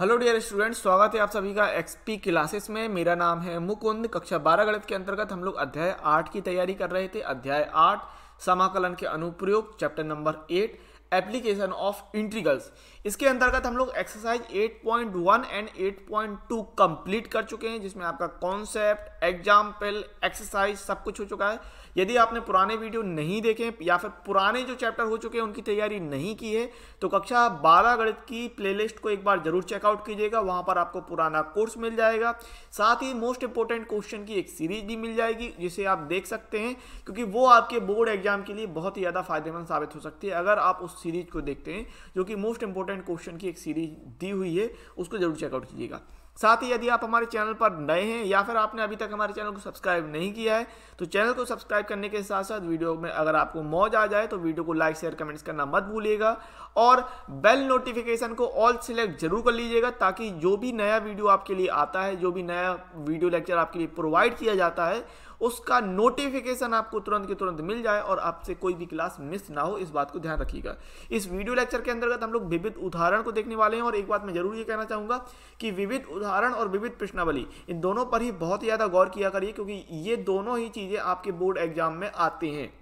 Hello dear students स्वागत है आप सभी का एक्सपी क्लासेस में मेरा नाम है मुकुंद कक्षा बारह गणित के अंतर्गत हम लोग अध्याय आठ की तैयारी कर रहे थे अध्याय आठ समाकलन के अनुप्रयोग chapter number eight application of integrals इसके अंतर्गत हम लोग एक्सरसाइज 8.1 एंड 8.2 कंप्लीट कर चुके हैं जिसमें आपका कॉन्सेप्ट एग्जाम्पल एक्सरसाइज सब कुछ हो चुका है यदि आपने पुराने वीडियो नहीं देखे या फिर पुराने जो चैप्टर हो चुके हैं उनकी तैयारी नहीं की है तो कक्षा बारह गणित की प्लेलिस्ट को एक बार जरूर चेकआउट कीजिएगा वहाँ पर आपको पुराना कोर्स मिल जाएगा साथ ही मोस्ट इंपॉर्टेंट क्वेश्चन की एक सीरीज भी मिल जाएगी जिसे आप देख सकते हैं क्योंकि वो आपके बोर्ड एग्जाम के लिए बहुत ही ज़्यादा फायदेमंद साबित हो सकती है अगर आप उस सीरीज को देखते हैं जो कि मोस्ट इंपॉर्टेंट क्वेश्चन की एक सीरीज दी हुई है उसको जरूर चेकआउट कीजिएगा साथ ही यदि आप हमारे चैनल पर नए हैं या फिर आपने अभी तक हमारे चैनल को सब्सक्राइब नहीं किया है तो चैनल को सब्सक्राइब करने के साथ साथ वीडियो में अगर आपको मौज आ जाए तो वीडियो को लाइक शेयर कमेंट्स करना मत भूलिएगा और बेल नोटिफिकेशन को ऑल सिलेक्ट जरूर कर लीजिएगा ताकि जो भी नया वीडियो आपके लिए आता है जो भी नया वीडियो लेक्चर आपके लिए प्रोवाइड किया जाता है उसका नोटिफिकेशन आपको तुरंत के तुरंत मिल जाए और आपसे कोई भी क्लास मिस ना हो इस बात को ध्यान रखिएगा इस वीडियो लेक्चर के अंतर्गत हम लोग विविध उदाहरण को देखने वाले हैं और एक बात मैं जरूर ये कहना चाहूंगा कि विविध उदाहरण और विविध प्रश्नावली इन दोनों पर ही बहुत ही ज़्यादा गौर किया करिए क्योंकि ये दोनों ही चीज़ें आपके बोर्ड एग्जाम में आते हैं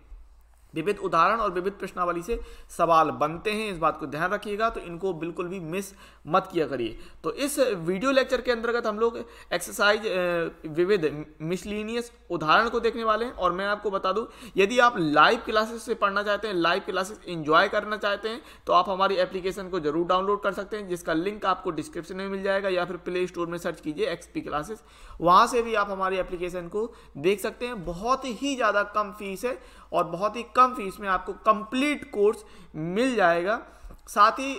विविध उदाहरण और विविध प्रश्नावली से सवाल बनते हैं इस बात को ध्यान रखिएगा तो इनको बिल्कुल भी मिस मत किया करिए तो इस वीडियो लेक्चर के अंतर्गत हम लोग एक्सरसाइज विविध मिसलिनियस उदाहरण को देखने वाले हैं और मैं आपको बता दूं यदि आप लाइव क्लासेस से पढ़ना चाहते हैं लाइव क्लासेस इंजॉय करना चाहते हैं तो आप हमारी एप्लीकेशन को जरूर डाउनलोड कर सकते हैं जिसका लिंक आपको डिस्क्रिप्शन में मिल जाएगा या फिर प्ले स्टोर में सर्च कीजिए एक्सपी क्लासेस वहाँ से भी आप हमारी एप्लीकेशन को देख सकते हैं बहुत ही ज़्यादा कम फीस है और बहुत ही कम फीस में आपको कंप्लीट कोर्स मिल जाएगा साथ ही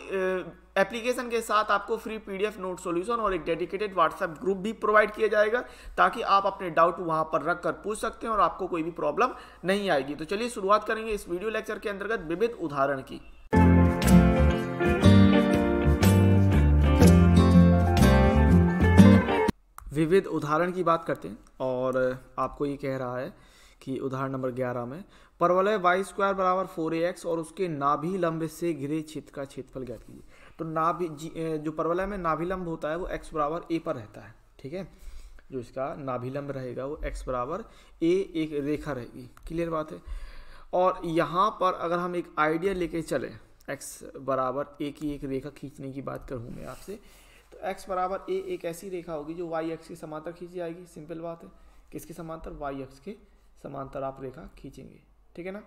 एप्लीकेशन के साथ आपको फ्री पीडीएफ नोट सॉल्यूशन और एक डेडिकेटेड व्हाट्सएप ग्रुप भी प्रोवाइड किया जाएगा ताकि आप अपने डाउट वहां पर रख कर पूछ सकते हैं और आपको कोई भी प्रॉब्लम नहीं आएगी तो चलिए शुरुआत करेंगे इस वीडियो लेक्चर के अंतर्गत विविध उदाहरण की विविध उदाहरण की बात करते हैं और आपको ये कह रहा है कि उदाहरण नंबर ग्यारह में परवलय वाई स्क्वायर बराबर फोर ए एक्स और उसके नाभि लंब से घिरे क्षेत्र का क्षेत्रफल ज्ञात कीजिए तो नाभि जो परवलय में नाभिलंब होता है वो एक्स बराबर ए पर रहता है ठीक है जो इसका नाभिलंब रहेगा वो एक्स बराबर ए एक रेखा रहेगी क्लियर बात है और यहाँ पर अगर हम एक आइडिया लेके चले एक्स बराबर ए की एक रेखा खींचने की बात करूँ मैं आपसे तो एक्स बराबर ए एक ऐसी रेखा होगी जो वाई एक्स के समांतर खींची जाएगी सिंपल बात है किसके समांतर वाई एक्स के समांतर आप रेखा खींचेंगे ठीक है ना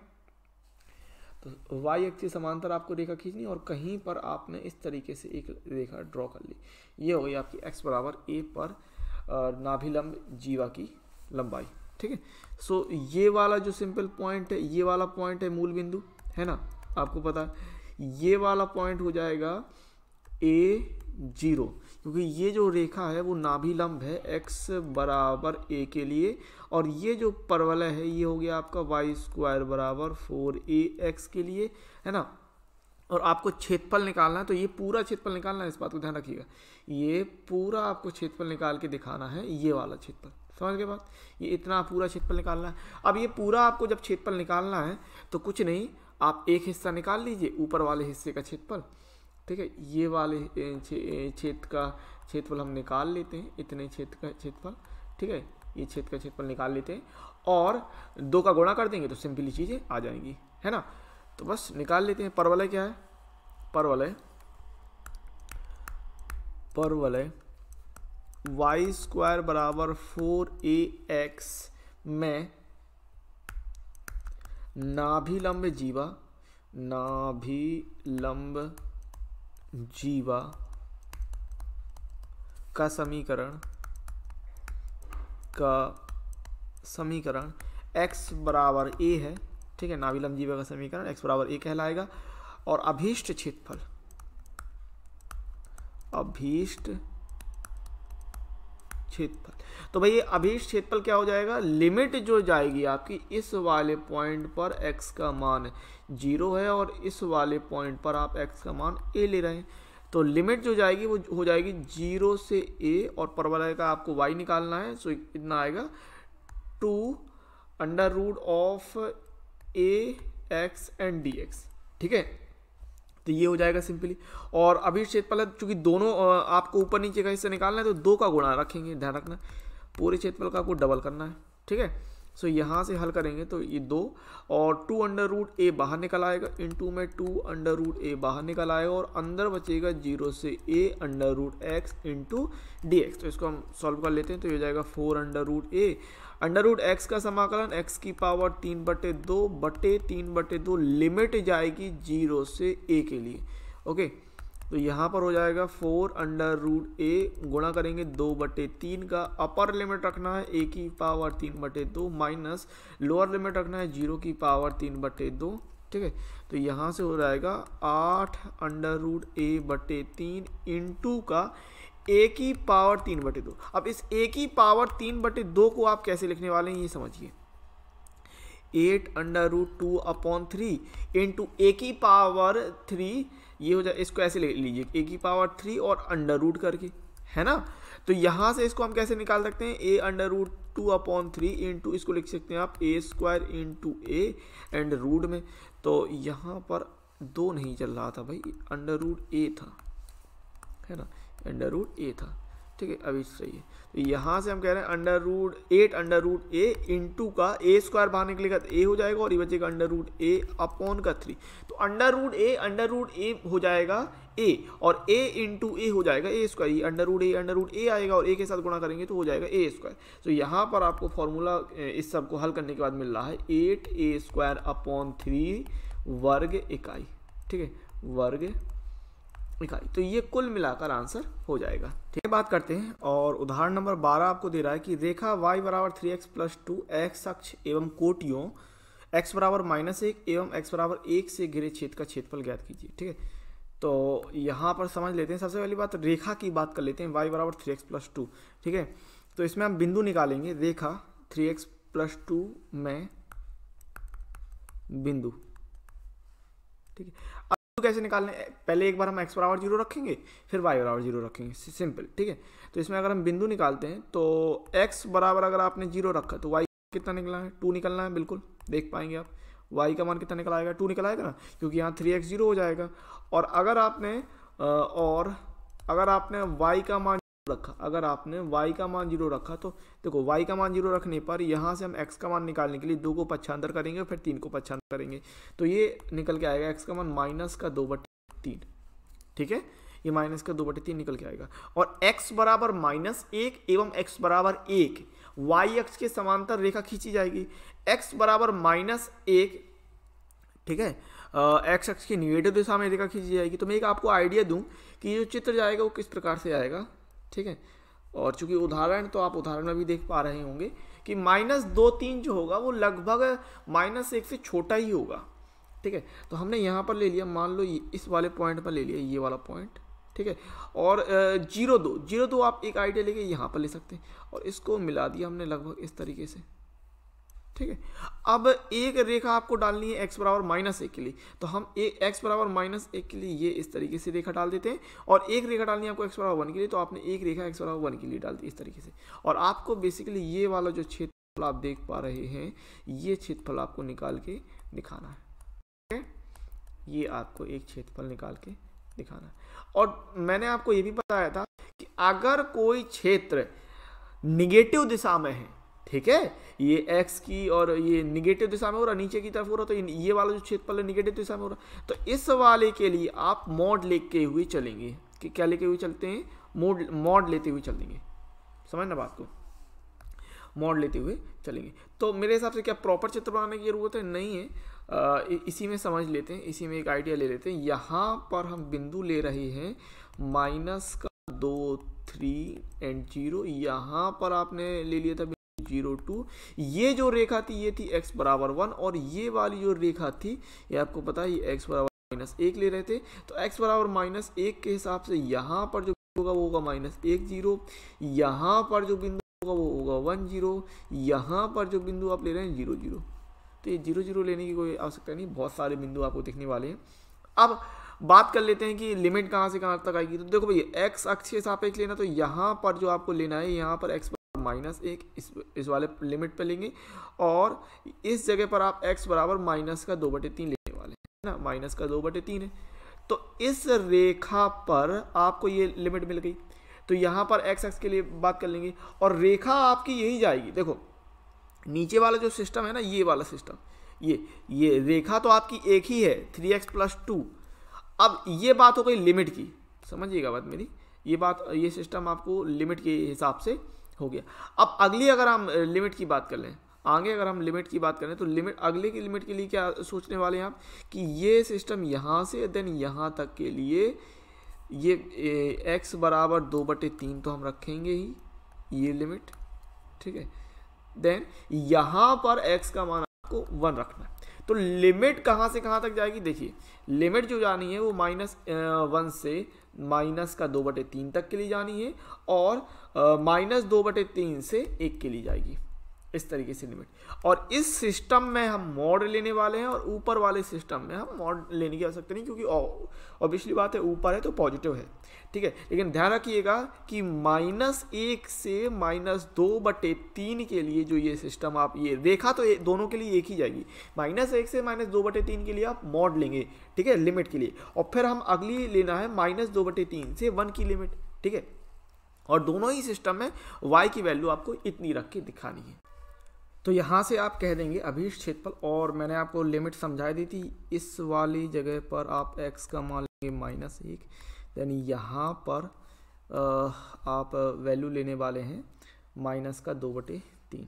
तो वाई एक्सिस समांतर आपको रेखा खींचनी और कहीं पर आपने इस तरीके से एक रेखा ड्रॉ कर ली ये हो गई आपकी एक्स बराबर ए पर नाभिलंब जीवा की लंबाई ठीक है सो ये वाला जो सिंपल पॉइंट है ये वाला पॉइंट है मूल बिंदु है ना आपको पता ये वाला पॉइंट हो जाएगा ए जीरो क्योंकि ये जो रेखा है वो नाभिलंब है एक्स बराबर ए के लिए और ये जो परवलय है ये हो गया आपका वाई स्क्वायर बराबर फोर ए एक्स के लिए है ना और आपको क्षेत्रफल निकालना है तो ये पूरा क्षेत्रफल निकालना है इस बात को ध्यान रखिएगा ये पूरा आपको क्षेत्रफल निकाल के दिखाना है ये वाला क्षेत्रफल समझ के बाद ये इतना पूरा क्षेत्रफल निकालना है अब ये पूरा आपको जब क्षेत्रफल निकालना है तो कुछ नहीं आप एक हिस्सा निकाल लीजिए ऊपर वाले हिस्से का क्षेत्रफल ठीक है ये वाले क्षेत्र का क्षेत्रफल हम निकाल लेते हैं इतने क्षेत्र का क्षेत्रफल ठीक है ये क्षेत्र का क्षेत्रफल निकाल लेते हैं और दो का गुणा कर देंगे तो सिंपली चीज़ें आ जाएंगी है ना तो बस निकाल लेते हैं परवलय क्या है परवलय परवलय वाई स्क्वायर बराबर फोर ए एक्स में नाभिलंब जीवा नाभिलंब जीवा का समीकरण का समीकरण x बराबर ए है ठीक है नाविलम जीवा का समीकरण x बराबर ए कहलाएगा और अभीष्ट क्षेत्रफल अभीष्ट क्षेत्रफल तो भाई अभी क्षेत्रफल क्या हो जाएगा लिमिट जो जाएगी आपकी इस वाले पॉइंट पर एक्स का मान जीरो है और इस वाले पॉइंट पर आप एक्स का मान ए ले रहे हैं तो लिमिट जो जाएगी वो हो जाएगी जीरो से ए और पर का आपको वाई निकालना है सो इतना आएगा two under root of A X and D x ठीक है तो ये हो जाएगा सिंपली और अभी क्षेत्रफल चूंकि दोनों आपको ऊपर नीचे का हिस्सा निकालना है तो दो का गुणा रखेंगे ध्यान रखना पूरे क्षेत्रफल का आपको डबल करना है ठीक है सो so, यहाँ से हल करेंगे तो ये दो और टू अंडर रूट ए बाहर निकल आएगा इन टू में टू अंडर रूट ए बाहर निकल आएगा और अंदर बचेगा जीरो से A under root X into D x तो इसको हम सॉल्व कर लेते हैं तो ये हो जाएगा फोर अंडर रूट ए अंडर रूट एक्स का समाकलन एक्स की पावर तीन बटे दो बटे तीन बटे दो लिमिट जाएगी जीरो से ए के लिए ओके okay? तो यहाँ पर हो जाएगा फोर अंडर रूट ए गुणा करेंगे दो बटे तीन का अपर लिमिट रखना है ए की पावर तीन बटे दो माइनस लोअर लिमिट रखना है जीरो की पावर तीन बटे दो ठीक है तो यहाँ से हो जाएगा आठ अंडर रूट ए बटे तीन इंटू का ए की पावर तीन बटे दो अब इस ए की पावर तीन बटे दो को आप कैसे लिखने वाले हैं ये समझिए eight under root two upon three into a की पावर थ्री ये हो जाए इसको ऐसे ले लीजिए ए की पावर थ्री और अंडर रूट करके है ना तो यहाँ से इसको हम कैसे निकाल सकते हैं a under root two upon three into इसको लिख सकते हैं आप a square into a and root में तो यहाँ पर दो नहीं चल रहा था भाई अंडर रूट ए था है ना अंडर रूट ए था ठीक है अभी सही है यहाँ से हम कह रहे हैं under root eight under root a into का ए स्क्वायर बाहर निकलेगा तो ए हो जाएगा और ये बचेगा अंडर रूट ए अपॉन का थ्री तो under root A under root a हो जाएगा ए और ए इंटू ए हो जाएगा ए स्क्वायर ये under root A under root a आएगा और ए के साथ गुणा करेंगे तो हो जाएगा ए स्क्वायर तो यहाँ पर आपको फॉर्मूला इस सब को हल करने के बाद मिल रहा है eight a square upon three वर्ग इकाई ठीक है वर्ग इकाई तो ये कुल मिलाकर आंसर हो जाएगा ठीक है बात करते हैं और उदाहरण नंबर 12 आपको दे रहा है कि रेखा वाई बराबर three x plus two x अक्ष एवं कोटियों एक्स बराबर माइनस एक एवं एक्स बराबर एक से घिरे क्षेत्र का क्षेत्रफल ज्ञात कीजिए ठीक है तो यहाँ पर समझ लेते हैं सबसे पहली बात रेखा की बात कर लेते हैं वाई बराबर थ्री एक्स प्लस टू ठीक है तो इसमें हम बिंदु निकालेंगे रेखा थ्री एक्स प्लस टू में बिंदु ठीक है तो कैसे निकालने पहले एक बार हम एक्स बराबर जीरो रखेंगे फिर वाई बराबर जीरो रखेंगे सिंपल ठीक है तो इसमें अगर हम बिंदु निकालते हैं तो एक्स बराबर अगर आपने जीरो रखा तो वाई कितना निकलना है टू निकलना है बिल्कुल देख पाएंगे आप वाई का मान कितना निकल आएगा टू निकल आएगा ना क्योंकि यहाँ थ्री एक्स जीरो हो जाएगा और अगर आपने और अगर आपने वाई का मान रखा अगर आपने y का मान जीरो रखा तो देखो y का मान जीरो रखने पर यहाँ से हम x का मान निकालने के लिए दो को पक्षांतर करेंगे फिर तीन को पक्षांतर करेंगे तो ये निकल के आएगा x का मान माइनस का दो बटे तीन ठीक है ये माइनस का दो बटे तीन निकल के आएगा और x बराबर माइनस एक एवं x बराबर एक वाई अक्ष के समांतर रेखा खींची जाएगी x बराबर माइनस एक ठीक है एक्स अक्ष की निगेटिव दिशा में रेखा खींची जाएगी तो मैं एक आपको आइडिया दूँ कि जो चित्र जाएगा वो किस प्रकार से आएगा ठीक है और चूंकि उदाहरण तो आप उदाहरण में भी देख पा रहे होंगे कि माइनस दो तीन जो होगा वो लगभग माइनस एक से छोटा ही होगा ठीक है तो हमने यहाँ पर ले लिया मान लो इस वाले पॉइंट पर ले लिया ये वाला पॉइंट ठीक है और जीरो दो जीरो दो आप एक आइडिया लेके यहाँ पर ले सकते हैं और इसको मिला दिया हमने लगभग इस तरीके से ठीक है अब एक रेखा आपको डालनी है एक्स बराबर माइनस एक के लिए तो हम एक एक्स बराबर माइनस एक के लिए ये इस तरीके से रेखा डाल देते हैं और एक रेखा डालनी है आपको x बराबर वन के लिए तो आपने एक रेखा x बराबर वन के लिए डाल दी इस तरीके से और आपको बेसिकली ये वाला जो क्षेत्रफल आप देख पा रहे हैं ये क्षेत्रफल आपको निकाल के दिखाना है ठीक है ये आपको एक क्षेत्रफल निकाल के दिखाना है और मैंने आपको ये भी बताया था कि अगर कोई क्षेत्र निगेटिव दिशा में है ठीक है ये एक्स की और ये निगेटिव दिशा में हो रहा नीचे की तरफ हो रहा तो ये वाला जो क्षेत्रफल है निगेटिव दिशा में हो रहा तो इस वाले के लिए आप मोड लेके हुए चलेंगे कि क्या लेके हुए चलते हैं मोड मोड लेते हुए चलेंगे समझना बात को मोड लेते हुए चलेंगे तो मेरे हिसाब से क्या प्रॉपर चित्र बनाने की जरूरत है नहीं है आ, इसी में समझ लेते हैं इसी में एक आइडिया ले लेते हैं यहाँ पर हम बिंदु ले रहे हैं माइनस का दो थ्री एंड जीरो यहाँ पर आपने ले लिया था जीरो टू ये जो रेखा थी ये थी x बराबर वन और ये वाली जो रेखा थी ये आपको पता है ये x बराबर माइनस एक ले रहे थे तो x बराबर माइनस एक के हिसाब से यहाँ पर जो होगा वो होगा माइनस एक जीरो यहाँ पर जो बिंदु होगा वो होगा वन जीरो यहाँ पर जो बिंदु आप ले रहे हैं जीरो जीरो तो ये जीरो जीरो लेने की कोई आवश्यकता नहीं बहुत सारे बिंदु आपको देखने वाले हैं अब बात कर लेते हैं कि लिमिट कहाँ से कहाँ तक आएगी तो देखो भैया एक्स अक्ष के हिसाब से लेना तो यहाँ पर जो आपको लेना है यहाँ पर एक्स माइनस एक इस इस वाले लिमिट पे लेंगे और इस जगह पर आप एक्स बराबर माइनस का दो बटे तीन लेने वाले हैं ना माइनस का दो बटे तीन है तो इस रेखा पर आपको ये लिमिट मिल गई तो यहाँ पर एक्स एक्स के लिए बात कर लेंगे और रेखा आपकी यही जाएगी देखो नीचे वाला जो सिस्टम है ना ये वाला सिस्टम ये ये रेखा तो आपकी एक ही है थ्री एक्स प्लस टू अब ये बात हो गई लिमिट की समझिएगा बात मेरी ये बात ये सिस्टम आपको लिमिट के हिसाब से हो गया अब अगली अगर हम लिमिट की बात कर लें आगे अगर हम लिमिट की बात करें तो लिमिट अगले की लिमिट के लिए क्या सोचने वाले हैं आप कि ये सिस्टम यहाँ से देन यहाँ तक के लिए ये एक्स बराबर दो बटे तीन तो हम रखेंगे ही ये लिमिट ठीक है देन यहाँ पर एक्स का मान आपको वन रखना है तो लिमिट कहाँ से कहाँ तक जाएगी देखिए लिमिट जो जानी है वो माइनस वन से माइनस का दो बटे तीन तक के लिए जानी है और माइनस दो बटे तीन से एक के लिए जाएगी इस तरीके से लिमिट और इस सिस्टम में हम मॉड लेने वाले हैं और ऊपर वाले सिस्टम में हम मॉड लेने की आवश्यकता नहीं क्योंकि ऑब्वियसली बात है ऊपर है तो पॉजिटिव है ठीक है लेकिन ध्यान रखिएगा कि माइनस एक से माइनस दो बटे तीन के लिए जो ये सिस्टम आप ये रेखा तो ए, दोनों के लिए एक ही जाएगी माइनस एक से माइनस दो बटे तीन के लिए आप मॉड लेंगे ठीक है लिमिट के लिए और फिर हम अगली लेना है माइनस दो बटे तीन से वन की लिमिट ठीक है और दोनों ही सिस्टम में y की वैल्यू आपको इतनी रख के दिखानी है तो यहाँ से आप कह देंगे अभीष क्षेत्रफल और मैंने आपको लिमिट समझाई दी थी इस वाली जगह पर आप x का मान लेंगे माइनस एक यानी यहाँ पर आप वैल्यू लेने वाले हैं माइनस का दो बटे तीन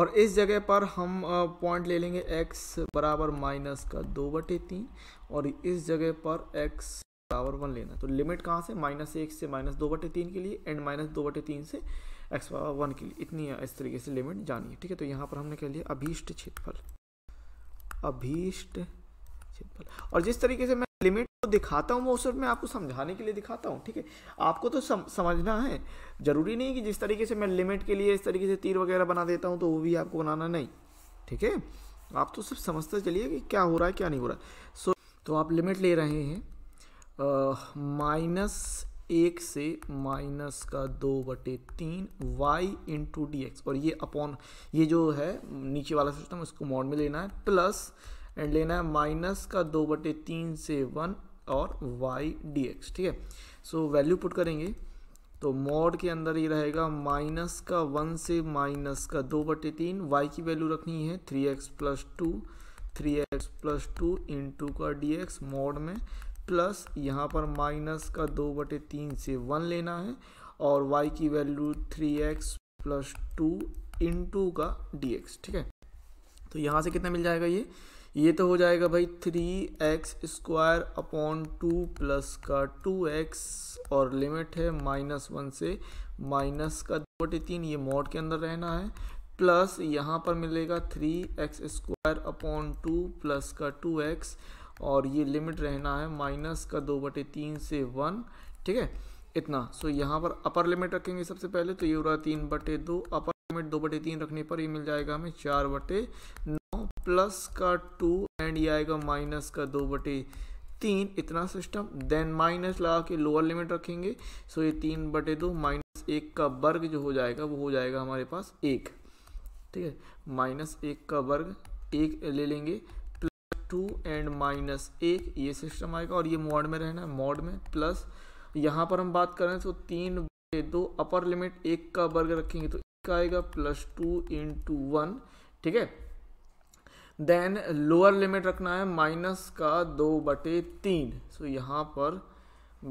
और इस जगह पर हम पॉइंट ले लेंगे x बराबर माइनस का दो बटे तीन और इस जगह पर x बराबर वन लेना तो लिमिट कहाँ से माइनस एक से माइनस दो बटे तीन के लिए एंड माइनस दो बटे तीन से एक्स पावर वन के लिए इतनी इस तरीके से लिमिट जानी है ठीक है तो यहाँ पर हमने कह लिया अभीष्ट क्षेत्रफल अभीष्ट क्षेत्रफल और जिस तरीके से मैं लिमिट को दिखाता हूँ वो सिर्फ मैं आपको समझाने के लिए दिखाता हूँ ठीक है आपको तो सम, समझना है ज़रूरी नहीं कि जिस तरीके से मैं लिमिट के लिए इस तरीके से तीर वगैरह बना देता हूँ तो वो भी आपको बनाना नहीं ठीक है आप तो सिर्फ समझते चलिए कि क्या हो रहा है क्या नहीं हो रहा है सो so, तो आप लिमिट ले रहे हैं माइनस एक से माइनस का दो बटे तीन वाई इंटू डी एक्स और ये अपॉन ये जो है नीचे वाला सिस्टम उसको मॉड में लेना है प्लस एंड लेना है माइनस का दो बटे तीन से वन और वाई डी एक्स ठीक है सो वैल्यू पुट करेंगे तो मॉड के अंदर ये रहेगा माइनस का वन से माइनस का दो बटे तीन वाई की वैल्यू रखनी है three x plus two three x plus two into का डी एक्स मॉड में प्लस यहाँ पर माइनस का दो बटे तीन से वन लेना है और y की value three x plus two into का dx ठीक है तो यहाँ से कितना मिल जाएगा ये ये तो हो जाएगा भाई three x square upon two plus का टू एक्स और लिमिट है माइनस वन से माइनस का दो बटे तीन ये मोड के अंदर रहना है प्लस यहाँ पर मिलेगा three x square upon two plus का टू एक्स और ये लिमिट रहना है माइनस का दो बटे तीन से वन ठीक है इतना सो यहाँ पर अपर लिमिट रखेंगे सबसे पहले तो ये हो रहा है तीन बटे दो अपर लिमिट दो बटे तीन रखने पर ये मिल जाएगा हमें चार बटे नौ प्लस का टू एंड ये आएगा माइनस का दो बटे तीन इतना सिस्टम देन माइनस लगा के लोअर लिमिट रखेंगे सो ये तीन बटे दो माइनस एक का वर्ग जो हो जाएगा वो हो जाएगा हमारे पास एक ठीक है माइनस एक का वर्ग एक ले लेंगे टू एंड माइनस एक ये सिस्टम आएगा और ये मॉड में रहना है मॉड में प्लस यहाँ पर हम बात करें तो तीन बटे दो अपर लिमिट एक का वर्ग रखेंगे तो एक आएगा plus two into one ठीक है देन लोअर लिमिट रखना है माइनस का दो बटे तीन सो तो यहाँ पर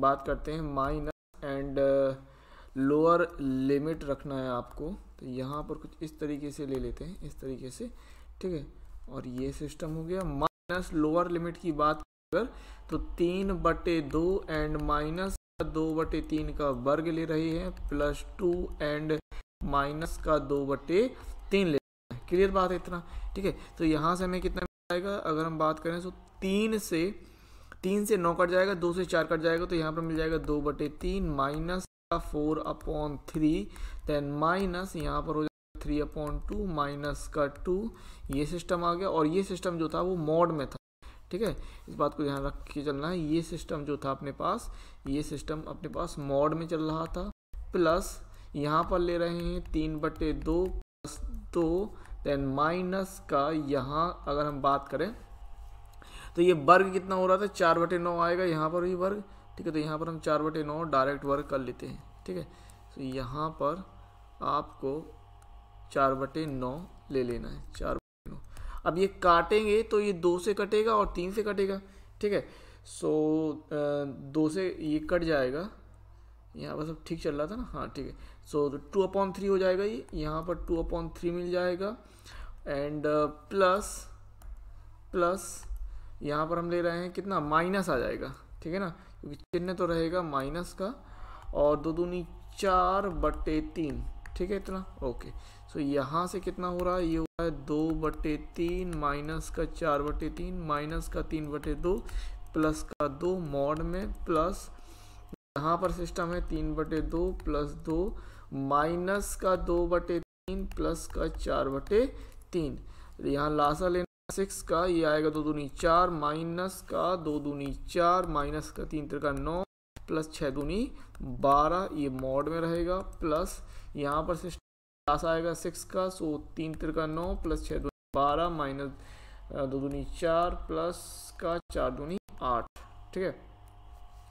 बात करते हैं माइनस एंड लोअर लिमिट रखना है आपको तो यहाँ पर कुछ इस तरीके से ले लेते हैं इस तरीके से ठीक है और ये सिस्टम हो गया माइनस लोअर लिमिट की बात कर तो तीन बटे दो एंड माइनस दो बटे तीन का वर्ग ले रहे हैं प्लस टू एंड माइनस का दो बटे तीन ले रहे हैं क्लियर बात है इतना ठीक है तो यहाँ से हमें कितना मिल जाएगा अगर हम बात करें तो तीन से तीन से नौ कट जाएगा दो से चार कट जाएगा तो यहाँ पर मिल जाएगा दो बटे तीन माइनस का four upon three then minus यहाँ पर हो थ्री अपॉन टू माइनस का टू ये सिस्टम आ गया और ये सिस्टम जो था वो मॉड में था ठीक है इस बात को ध्यान रख के चलना है ये सिस्टम जो था अपने पास ये सिस्टम अपने पास मॉड में चल रहा था प्लस यहाँ पर ले रहे हैं तीन बटे दो प्लस दो देन माइनस का यहाँ अगर हम बात करें तो ये वर्ग कितना हो रहा था चार बटे नौ आएगा यहाँ पर भी वर्ग ठीक है तो यहाँ पर हम चार बटे नौ डायरेक्ट वर्ग कर लेते हैं ठीक है तो यहाँ पर आपको चार बटे नौ ले लेना है चार बटे नौ अब ये काटेंगे तो ये दो से कटेगा और तीन से कटेगा ठीक है सो दो से ये कट जाएगा यहाँ पर सब ठीक चल रहा था ना हाँ ठीक है सो टू अपॉन थ्री हो जाएगा ये यहाँ पर टू अपॉन थ्री मिल जाएगा एंड प्लस प्लस यहाँ पर हम ले रहे हैं कितना माइनस आ जाएगा ठीक है ना क्योंकि चिन्ह तो रहेगा माइनस का और दो दूनी चार बटे तीन ठीक है इतना ओके सो तो so, यहाँ से कितना हो रहा है ये हो रहा है दो बटे तीन माइनस का चार बटे तीन माइनस का तीन बटे दो प्लस का दो मॉड में प्लस यहाँ पर सिस्टम है तीन बटे दो प्लस दो माइनस का दो बटे तीन प्लस का चार बटे तीन यहाँ लासा लेना सिक्स का ये आएगा दो दूनी चार माइनस का दो दूनी चार माइनस का तीन तरह का नौ प्लस छः दूनी बारह ये मॉड में रहेगा प्लस यहाँ पर सिस्टम प्लस आएगा सिक्स का सो तीन तिर का नौ प्लस छः दो बारह माइनस दो दूनी चार प्लस का चार दूनी आठ ठीक है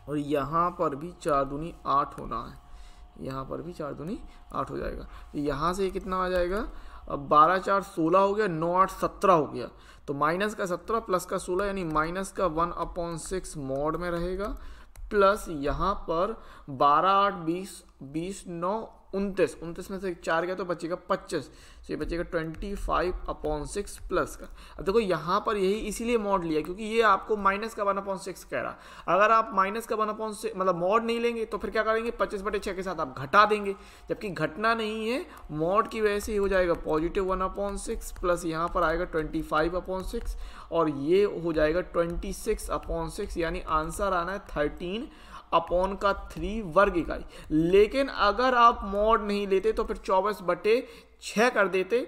और यहाँ पर भी चार दूनी आठ होना है यहाँ पर भी चार दूनी आठ हो जाएगा तो यहाँ से कितना आ जाएगा अब बारह चार सोलह हो गया नौ आठ सत्रह हो गया तो माइनस का सत्रह प्लस का सोलह यानी माइनस का वन अपॉन सिक्स मॉड में रहेगा प्लस यहाँ पर बारह आठ बीस बीस नौ उनतीस उनतीस में से चार गया तो बचेगा पच्चीस तो ये बचेगा twenty five upon six plus का अब देखो यहाँ पर यही इसीलिए मॉड लिया क्योंकि ये आपको माइनस का वन अपॉन सिक्स कह रहा अगर आप माइनस का वन अपॉन सिक्स मतलब मॉड नहीं लेंगे तो फिर क्या करेंगे पच्चीस बटे छः के साथ आप घटा देंगे जबकि घटना नहीं है मॉड की वजह से हो जाएगा positive one upon six plus यहाँ पर आएगा ट्वेंटी फाइव अपॉन सिक्स और ये हो जाएगा ट्वेंटी सिक्स अपॉन सिक्स यानी आंसर आना है थर्टीन अपॉन का थ्री वर्ग इकाई लेकिन अगर आप मोड नहीं लेते तो फिर चौबीस बटे छः कर देते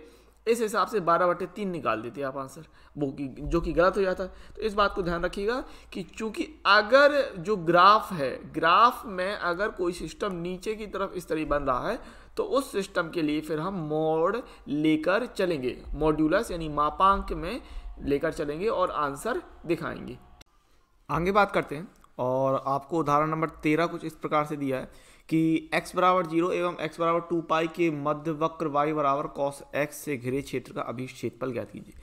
इस हिसाब से बारह बटे तीन निकाल देते आप आंसर वो की जो कि गलत हो जाता तो इस बात को ध्यान रखिएगा कि चूंकि अगर जो ग्राफ है ग्राफ में अगर कोई सिस्टम नीचे की तरफ इस तरह बन रहा है तो उस सिस्टम के लिए फिर हम मोड लेकर चलेंगे मॉड्यूलस यानी मापांक में लेकर चलेंगे और आंसर दिखाएंगे आगे बात करते हैं और आपको उदाहरण नंबर तेरह कुछ इस प्रकार से दिया है कि x बराबर जीरो एवं x बराबर टू पाई के मध्य वक्र y बराबर cos x से घिरे क्षेत्र का क्षेत्रफल ज्ञात कीजिए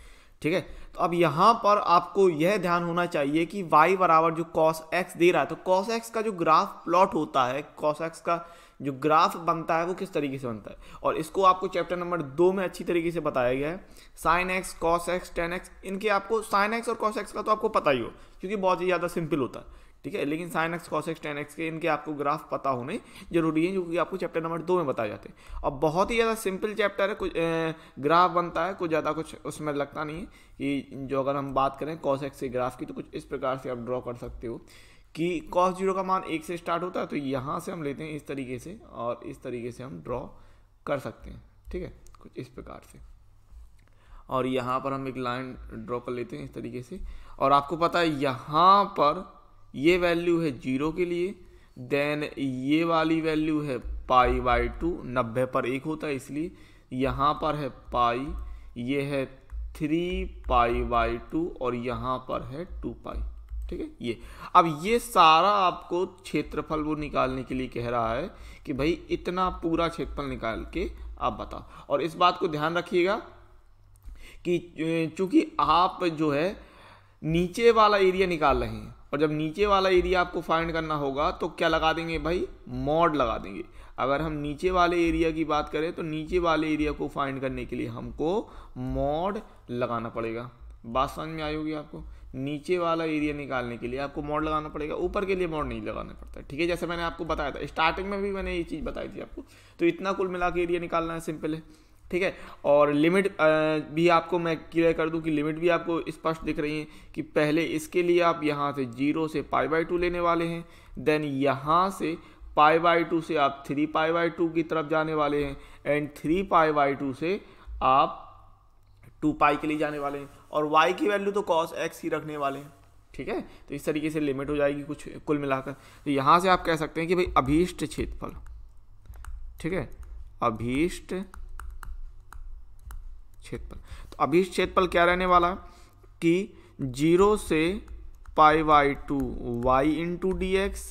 ठीक है तो अब यहाँ पर आपको यह ध्यान होना चाहिए कि y बराबर जो cos x दे रहा है तो cos x का जो ग्राफ प्लॉट होता है cos x का जो ग्राफ बनता है वो किस तरीके से बनता है और इसको आपको चैप्टर नंबर दो में अच्छी तरीके से बताया गया है sine x cos x tan x इनके आपको साइन एक्स और कॉस एक्स का तो आपको पता ही हो क्योंकि बहुत ही ज़्यादा सिंपल होता है ठीक है लेकिन sine x cos x tan x के इनके आपको ग्राफ पता होने जरूरी है क्योंकि आपको चैप्टर नंबर दो में बताए जाते हैं अब बहुत ही ज़्यादा सिंपल चैप्टर है कुछ ए, ग्राफ बनता है कुछ ज़्यादा कुछ उसमें लगता नहीं है कि जो अगर हम बात करें कॉस एक्स के ग्राफ की तो कुछ इस प्रकार से आप ड्रॉ कर सकते हो कि कॉस जीरो का मान एक से स्टार्ट होता है तो यहाँ से हम लेते हैं इस तरीके से और इस तरीके से हम ड्रॉ कर सकते हैं ठीक है कुछ इस प्रकार से और यहाँ पर हम एक लाइन ड्रॉ कर लेते हैं इस तरीके से और आपको पता है यहाँ पर ये वैल्यू है जीरो के लिए देन ये वाली वैल्यू है पाई बाई टू नब्बे पर एक होता है इसलिए यहाँ पर है पाई ये है थ्री पाई बाई टू और यहाँ पर है टू पाई ठीक है ये अब ये सारा आपको क्षेत्रफल वो निकालने के लिए कह रहा है कि भाई इतना पूरा क्षेत्रफल निकाल के आप बताओ और इस बात को ध्यान रखिएगा कि चूंकि आप जो है नीचे वाला एरिया निकाल रहे हैं और जब नीचे वाला एरिया आपको फाइंड करना होगा तो क्या लगा देंगे भाई मॉड लगा देंगे अगर हम नीचे वाले एरिया की बात करें तो नीचे वाले एरिया को फाइंड करने के लिए हमको मॉड लगाना पड़ेगा बात समझ में आई होगी आपको नीचे वाला एरिया निकालने के लिए आपको मॉड लगाना पड़ेगा ऊपर के लिए मॉड नहीं लगाना पड़ता ठीक है जैसे मैंने आपको बताया था स्टार्टिंग में भी मैंने ये चीज़ बताई थी आपको तो इतना कुल मिला के एरिया निकालना है सिंपल है ठीक है और लिमिट भी आपको मैं क्लियर कर दूं कि लिमिट भी आपको स्पष्ट दिख रही है कि पहले इसके लिए आप यहाँ से जीरो से पाई बाई टू लेने वाले हैं देन यहाँ से पाई बाई टू से आप थ्री पाई बाई टू की तरफ जाने वाले हैं and three pi by two से आप टू पाई के लिए जाने वाले हैं और वाई की वैल्यू तो कॉस एक्स ही रखने वाले हैं ठीक है तो इस तरीके से लिमिट हो जाएगी कुछ कुल मिलाकर तो यहाँ से आप कह सकते हैं कि भाई अभीष्ट क्षेत्रफल ठीक है अभीष्ट क्षेत्रफल तो अभी क्षेत्रफल क्या रहने वाला कि जीरो से pi by two y into D x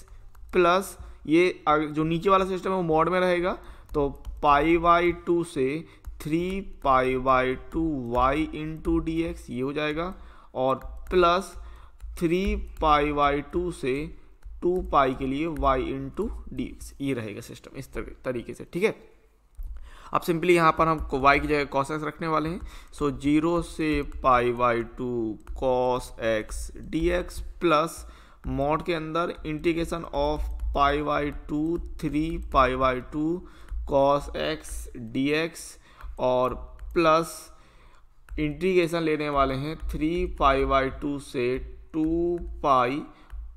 plus ये जो नीचे वाला सिस्टम है वो मोड़ में रहेगा तो पाई वाई टू से three pi by two y into D x ये हो जाएगा और plus three pi by two से टू पाई के लिए वाई इंटू डी एक्स ये रहेगा सिस्टम इस तरीके से ठीक है अब सिंपली यहाँ पर हम वाई की जगह कॉस एक्स रखने वाले हैं सो जीरो से pi by two cos x d x plus mod के अंदर integration of pi by two three pi by two cos x d x और प्लस इंटीग्रेशन लेने वाले हैं थ्री पाई वाई टू से two pi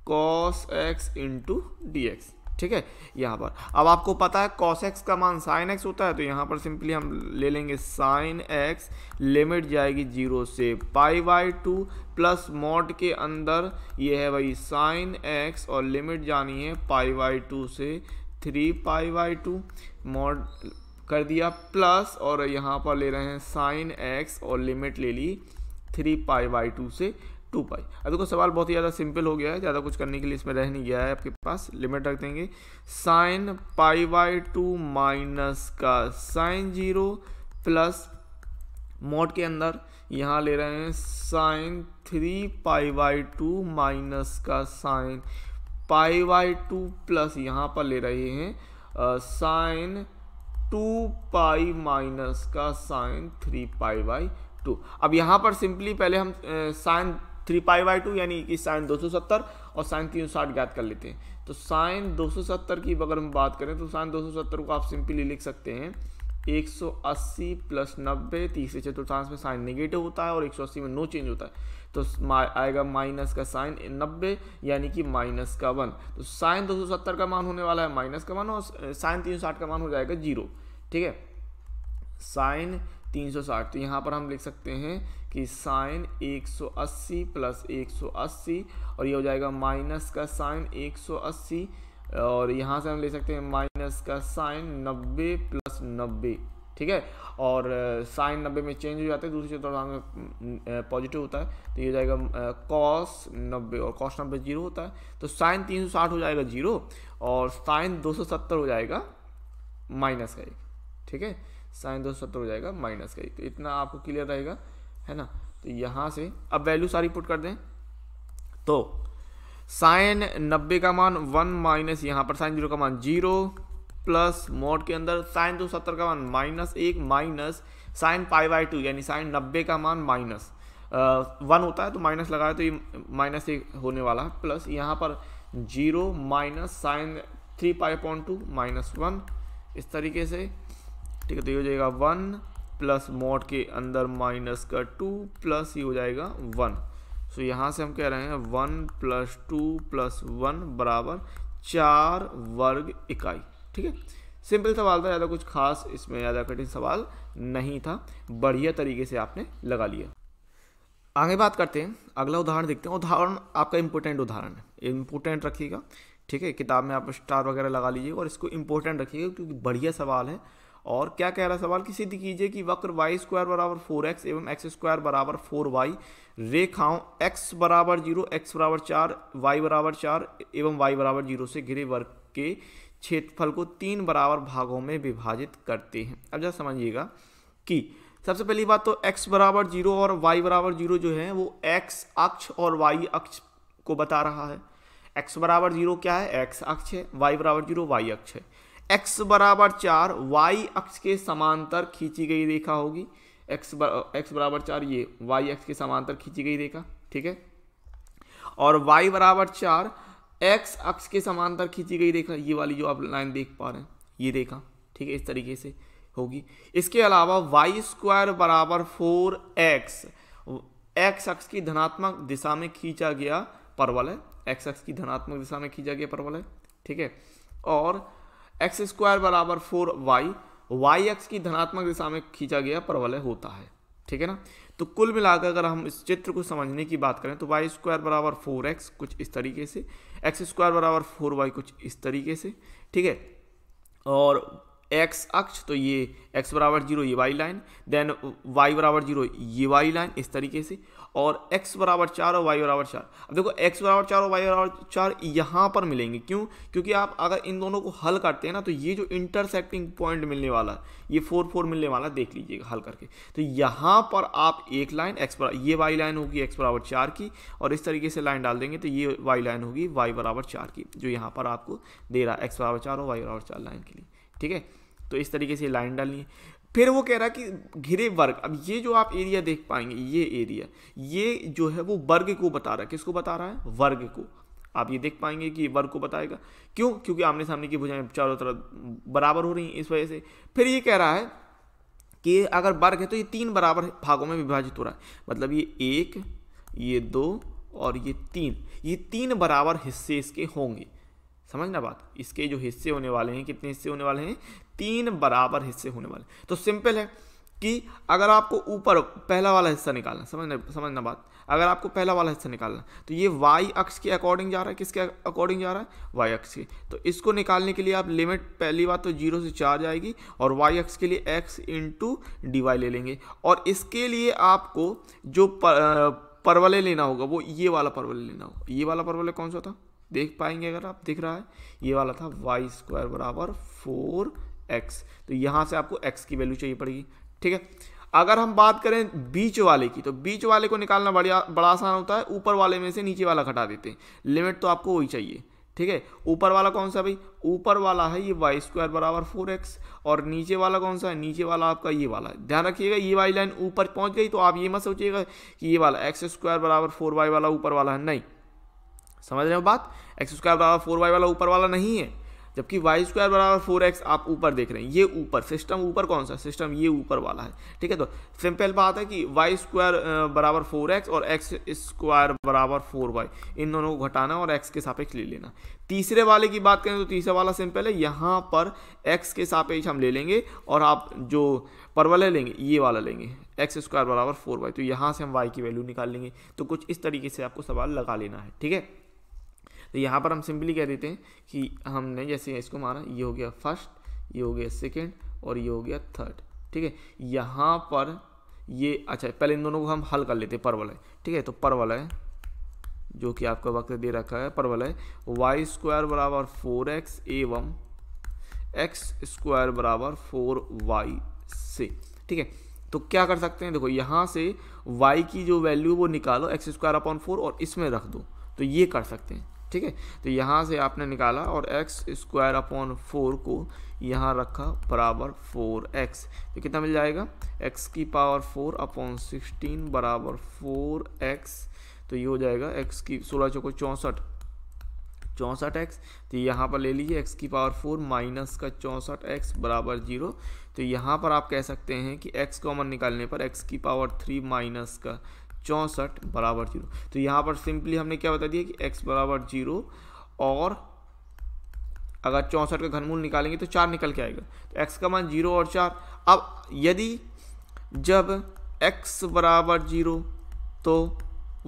cos x into D x ठीक है यहाँ पर अब आपको पता है कॉस एक्स का मान साइन एक्स होता है तो यहाँ पर सिंपली हम ले लेंगे साइन एक्स लिमिट जाएगी जीरो से pi by two plus mod के अंदर ये है भाई साइन एक्स और लिमिट जानी है पाई बाई टू से three pi by two mod कर दिया प्लस और यहाँ पर ले रहे हैं साइन एक्स और लिमिट ले ली थ्री पाई बाई टू से टू पाई अब देखो सवाल बहुत ही ज़्यादा सिंपल हो गया है ज़्यादा कुछ करने के लिए इसमें रह नहीं गया है आपके पास लिमिट रख देंगे sine pi by two minus का साइन जीरो प्लस मोड के अंदर यहाँ ले रहे हैं sine three pi by two minus का sine pi by two plus यहाँ पर ले रहे हैं साइन टू पाई माइनस का sine three pi by two अब यहाँ पर सिंपली पहले हम sine three pi by two यानी कि साइन दो सौ सत्तर और साइन तीन सौ साठ ज्ञात कर लेते हैं तो साइन दो सौ सत्तर की अगर हम बात करें तो साइन दो सौ सत्तर को आप सिंपली लिख सकते हैं एक सौ अस्सी प्लस नब्बे तीसरे चतुर्थांश में साइन नेगेटिव होता है और एक सौ अस्सी में नो चेंज होता है तो आएगा माइनस का साइन नब्बे यानी कि माइनस का वन तो साइन दो सौ सत्तर का मान होने वाला है माइनस का वन और साइन तीन सौ साठ का मान हो जाएगा जीरो ठीक है साइन तीन सौ साठ तो यहाँ पर हम लिख सकते हैं कि साइन 180 प्लस 180 और ये हो जाएगा माइनस का साइन 180 और यहाँ से हम ले सकते हैं माइनस का साइन 90 प्लस 90 ठीक है और साइन 90 में चेंज हो जाता है दूसरी तरफ पॉजिटिव होता है तो ये हो जाएगा कॉस 90 और कॉस 90 जीरो होता है तो साइन 360 हो जाएगा जीरो और साइन 270 हो जाएगा माइनस का एक ठीक है साइन 270 हो जाएगा माइनस का एक तो इतना आपको क्लियर रहेगा है ना तो यहाँ से अब वैल्यू सारी पुट कर दें तो साइन नब्बे का मान वन माइनस यहाँ पर साइन जीरो का मान जीरो प्लस मोड के अंदर साइन दो सत्तर का मान माइनस एक minus sine pi by two यानी साइन नब्बे का मान माइनस वन होता है तो माइनस लगाया तो ये माइनस एक होने वाला है प्लस यहाँ पर zero minus sine three pi point two minus one इस तरीके से ठीक है तो ये हो जाएगा वन प्लस मोड के अंदर माइनस का टू प्लस ये हो जाएगा वन सो so, यहाँ से हम कह रहे हैं one plus two plus one बराबर चार वर्ग इकाई ठीक है सिंपल सवाल था ज़्यादा कुछ खास इसमें ज़्यादा कठिन सवाल नहीं था बढ़िया तरीके से आपने लगा लिया आगे बात करते हैं अगला उदाहरण देखते हैं उदाहरण आपका इंपोर्टेंट उदाहरण है इम्पोर्टेंट रखिएगा ठीक है किताब में आप स्टार वगैरह लगा लीजिएगा और इसको इम्पोर्टेंट रखिएगा क्योंकि बढ़िया सवाल है और क्या कह रहा है सवाल कि सिद्ध कीजिए कि वक्र वाई स्क्वायर बराबर फोर एक्स एवं एक्स स्क्वायर बराबर फोर वाई रेखाओं एक्स बराबर जीरो एक्स बराबर चार वाई बराबर चार एवं वाई बराबर जीरो से घिरे वर्ग के क्षेत्रफल को तीन बराबर भागों में विभाजित करते हैं अब जरा समझिएगा कि सबसे पहली बात तो x बराबर जीरो और y बराबर जीरो जो है वो x अक्ष और y अक्ष को बता रहा है x बराबर जीरो क्या है x अक्ष है y बराबर जीरो y अक्ष है एक्स बराबर चार वाई अक्ष के समांतर खींची गई रेखा होगी x एक्स बराबर चार ये y अक्ष के समांतर खींची गई रेखा ठीक है और वाई बराबर चार x अक्ष के समांतर खींची गई रेखा ये वाली जो आप लाइन देख पा रहे हैं ये रेखा ठीक है इस तरीके से होगी इसके अलावा वाई स्क्वायर बराबर फोर एक्स एक्स अक्ष की धनात्मक दिशा में खींचा गया परवल है एक्स अक्ष की धनात्मक दिशा में खींचा गया परवल है ठीक है और एक्स स्क्वायर बराबर फोर वाई वाई एक्स की धनात्मक दिशा में खींचा गया प्रबलय होता है ठीक है ना तो कुल मिलाकर अगर हम इस चित्र को समझने की बात करें तो वाई स्क्वायर बराबर फोर एक्स कुछ इस तरीके से एक्स स्क्वायर बराबर फोर वाई कुछ इस तरीके से ठीक है और एक्स अक्ष तो ये एक्स बराबर जीरो ये वाई लाइन देन वाई बराबर जीरो ये वाई लाइन इस तरीके से और एक्स बराबर चार और वाई बराबर चार अब देखो एक्स बराबर चार और वाई बराबर चार यहाँ पर मिलेंगे क्यों क्योंकि आप अगर इन दोनों को हल करते हैं ना तो ये जो इंटरसेक्टिंग पॉइंट मिलने वाला है ये फोर फोर मिलने वाला देख लीजिएगा हल करके तो यहाँ पर आप एक लाइन एक्स ये वाई लाइन होगी एक्स बराबर चार की और इस तरीके से लाइन डाल देंगे तो ये वाई लाइन होगी वाई बराबर चार की जो यहाँ पर आपको दे रहा है एक्स बराबर चार और वाई बराबर चार लाइन के लिए ठीक है तो इस तरीके से लाइन डालनी है फिर वो कह रहा है कि घिरे वर्ग अब ये जो आप एरिया देख पाएंगे ये एरिया ये जो है वो वर्ग को बता रहा है किसको बता रहा है वर्ग को आप ये देख पाएंगे कि वर्ग को बताएगा क्यों क्योंकि आमने सामने की भुजाएं चारों तरफ बराबर हो रही हैं इस वजह से फिर ये कह रहा है कि अगर वर्ग है तो ये तीन बराबर भागों में विभाजित हो रहा है मतलब ये एक ये दो और ये तीन ये तीन बराबर हिस्से इसके होंगे समझना बात इसके जो हिस्से होने वाले हैं कितने हिस्से होने वाले हैं तीन बराबर हिस्से होने वाले तो सिंपल है कि अगर आपको ऊपर पहला वाला हिस्सा निकालना समझना समझना बात अगर आपको पहला वाला हिस्सा निकालना तो ये y अक्ष के अकॉर्डिंग जा रहा है किसके अकॉर्डिंग जा रहा है y अक्ष के तो इसको निकालने के लिए आप लिमिट पहली बात तो जीरो से चार जाएगी और y अक्ष के लिए x इंटू डी ले लेंगे और इसके लिए आपको जो पर, परवले लेना होगा वो ये वाला परवल लेना होगा ये वाला परवल कौन सा था देख पाएंगे अगर आप दिख रहा है ये वाला था वाई स्क्वायर बराबर फोर एक्स तो यहाँ से आपको एक्स की वैल्यू चाहिए पड़ेगी ठीक है अगर हम बात करें बीच वाले की तो बीच वाले को निकालना बढ़िया बड़ा आसान होता है ऊपर वाले में से नीचे वाला घटा देते हैं लिमिट तो आपको वही चाहिए ठीक है ऊपर वाला कौन सा भाई ऊपर वाला है ये वाई स्क्वायर बराबर फोर एक्स और नीचे वाला कौन सा है नीचे वाला आपका ये वाला है ध्यान रखिएगा ये वाई लाइन ऊपर पहुंच गई तो आप ये मत सोचिएगा कि ये वाला एक्स स्क्वायर बराबर फोर वाई वाला ऊपर वाला है नहीं समझ रहे हो बात एक्स स्क्वायर बराबर फोर वाई वाला ऊपर वाला नहीं है जबकि वाई स्क्वायर बराबर फोर एक्स आप ऊपर देख रहे हैं ये ऊपर सिस्टम ऊपर कौन सा सिस्टम ये ऊपर वाला है ठीक है तो सिंपल बात है कि वाई स्क्वायर बराबर फोर एक्स और एक्स स्क्वायर बराबर फोर वाई इन दोनों को घटाना और एक्स के सापेक्ष ले लेना तीसरे वाले की बात करें तो तीसरा वाला सिंपल है यहाँ पर एक्स के सापेक्ष हम ले लेंगे और आप जो परवल लेंगे ये वाला लेंगे एक्स स्क्वायर बराबर फोर वाई तो यहाँ से हम वाई की वैल्यू निकाल लेंगे तो कुछ इस तरीके से आपको सवाल लगा लेना है ठीक है तो यहाँ पर हम सिंपली कह देते हैं कि हमने जैसे इसको मारा ये हो गया फर्स्ट ये हो गया सेकेंड और ये हो गया थर्ड ठीक है यहाँ पर ये अच्छा पहले इन दोनों को हम हल कर लेते हैं परवल है ठीक है तो परवल है जो कि आपका वक्त दे रखा है परवल है वाई स्क्वायर बराबर फोर एक्स एवं एक्स स्क्वायर बराबर फोर वाई से ठीक है तो क्या कर सकते हैं देखो यहाँ से y की जो वैल्यू वो निकालो एक्स स्क्वायर अपॉन फोर और इसमें रख दो तो ये कर सकते हैं ठीक है तो यहाँ से आपने निकाला और एक्स स्क्वायर अपॉन फोर को यहाँ रखा बराबर फोर एक्स तो कितना मिल जाएगा एक्स की पावर फोर अपॉन सिक्सटीन बराबर फोर एक्स तो ये हो जाएगा एक्स की सोलह चौको चौंसठ चौंसठ एक्स तो यहाँ पर ले लीजिए एक्स की पावर फोर माइनस का चौंसठ एक्स बराबर जीरो तो यहाँ पर आप कह सकते हैं कि एक्स कॉमन निकालने पर एक्स की पावर थ्री माइनस का चौंसठ बराबर जीरो तो यहाँ पर सिंपली हमने क्या बता दिया कि एक्स बराबर जीरो और अगर चौंसठ का घनमूल निकालेंगे तो चार निकल के आएगा तो एक्स का मान जीरो और चार अब यदि जब एक्स बराबर जीरो तो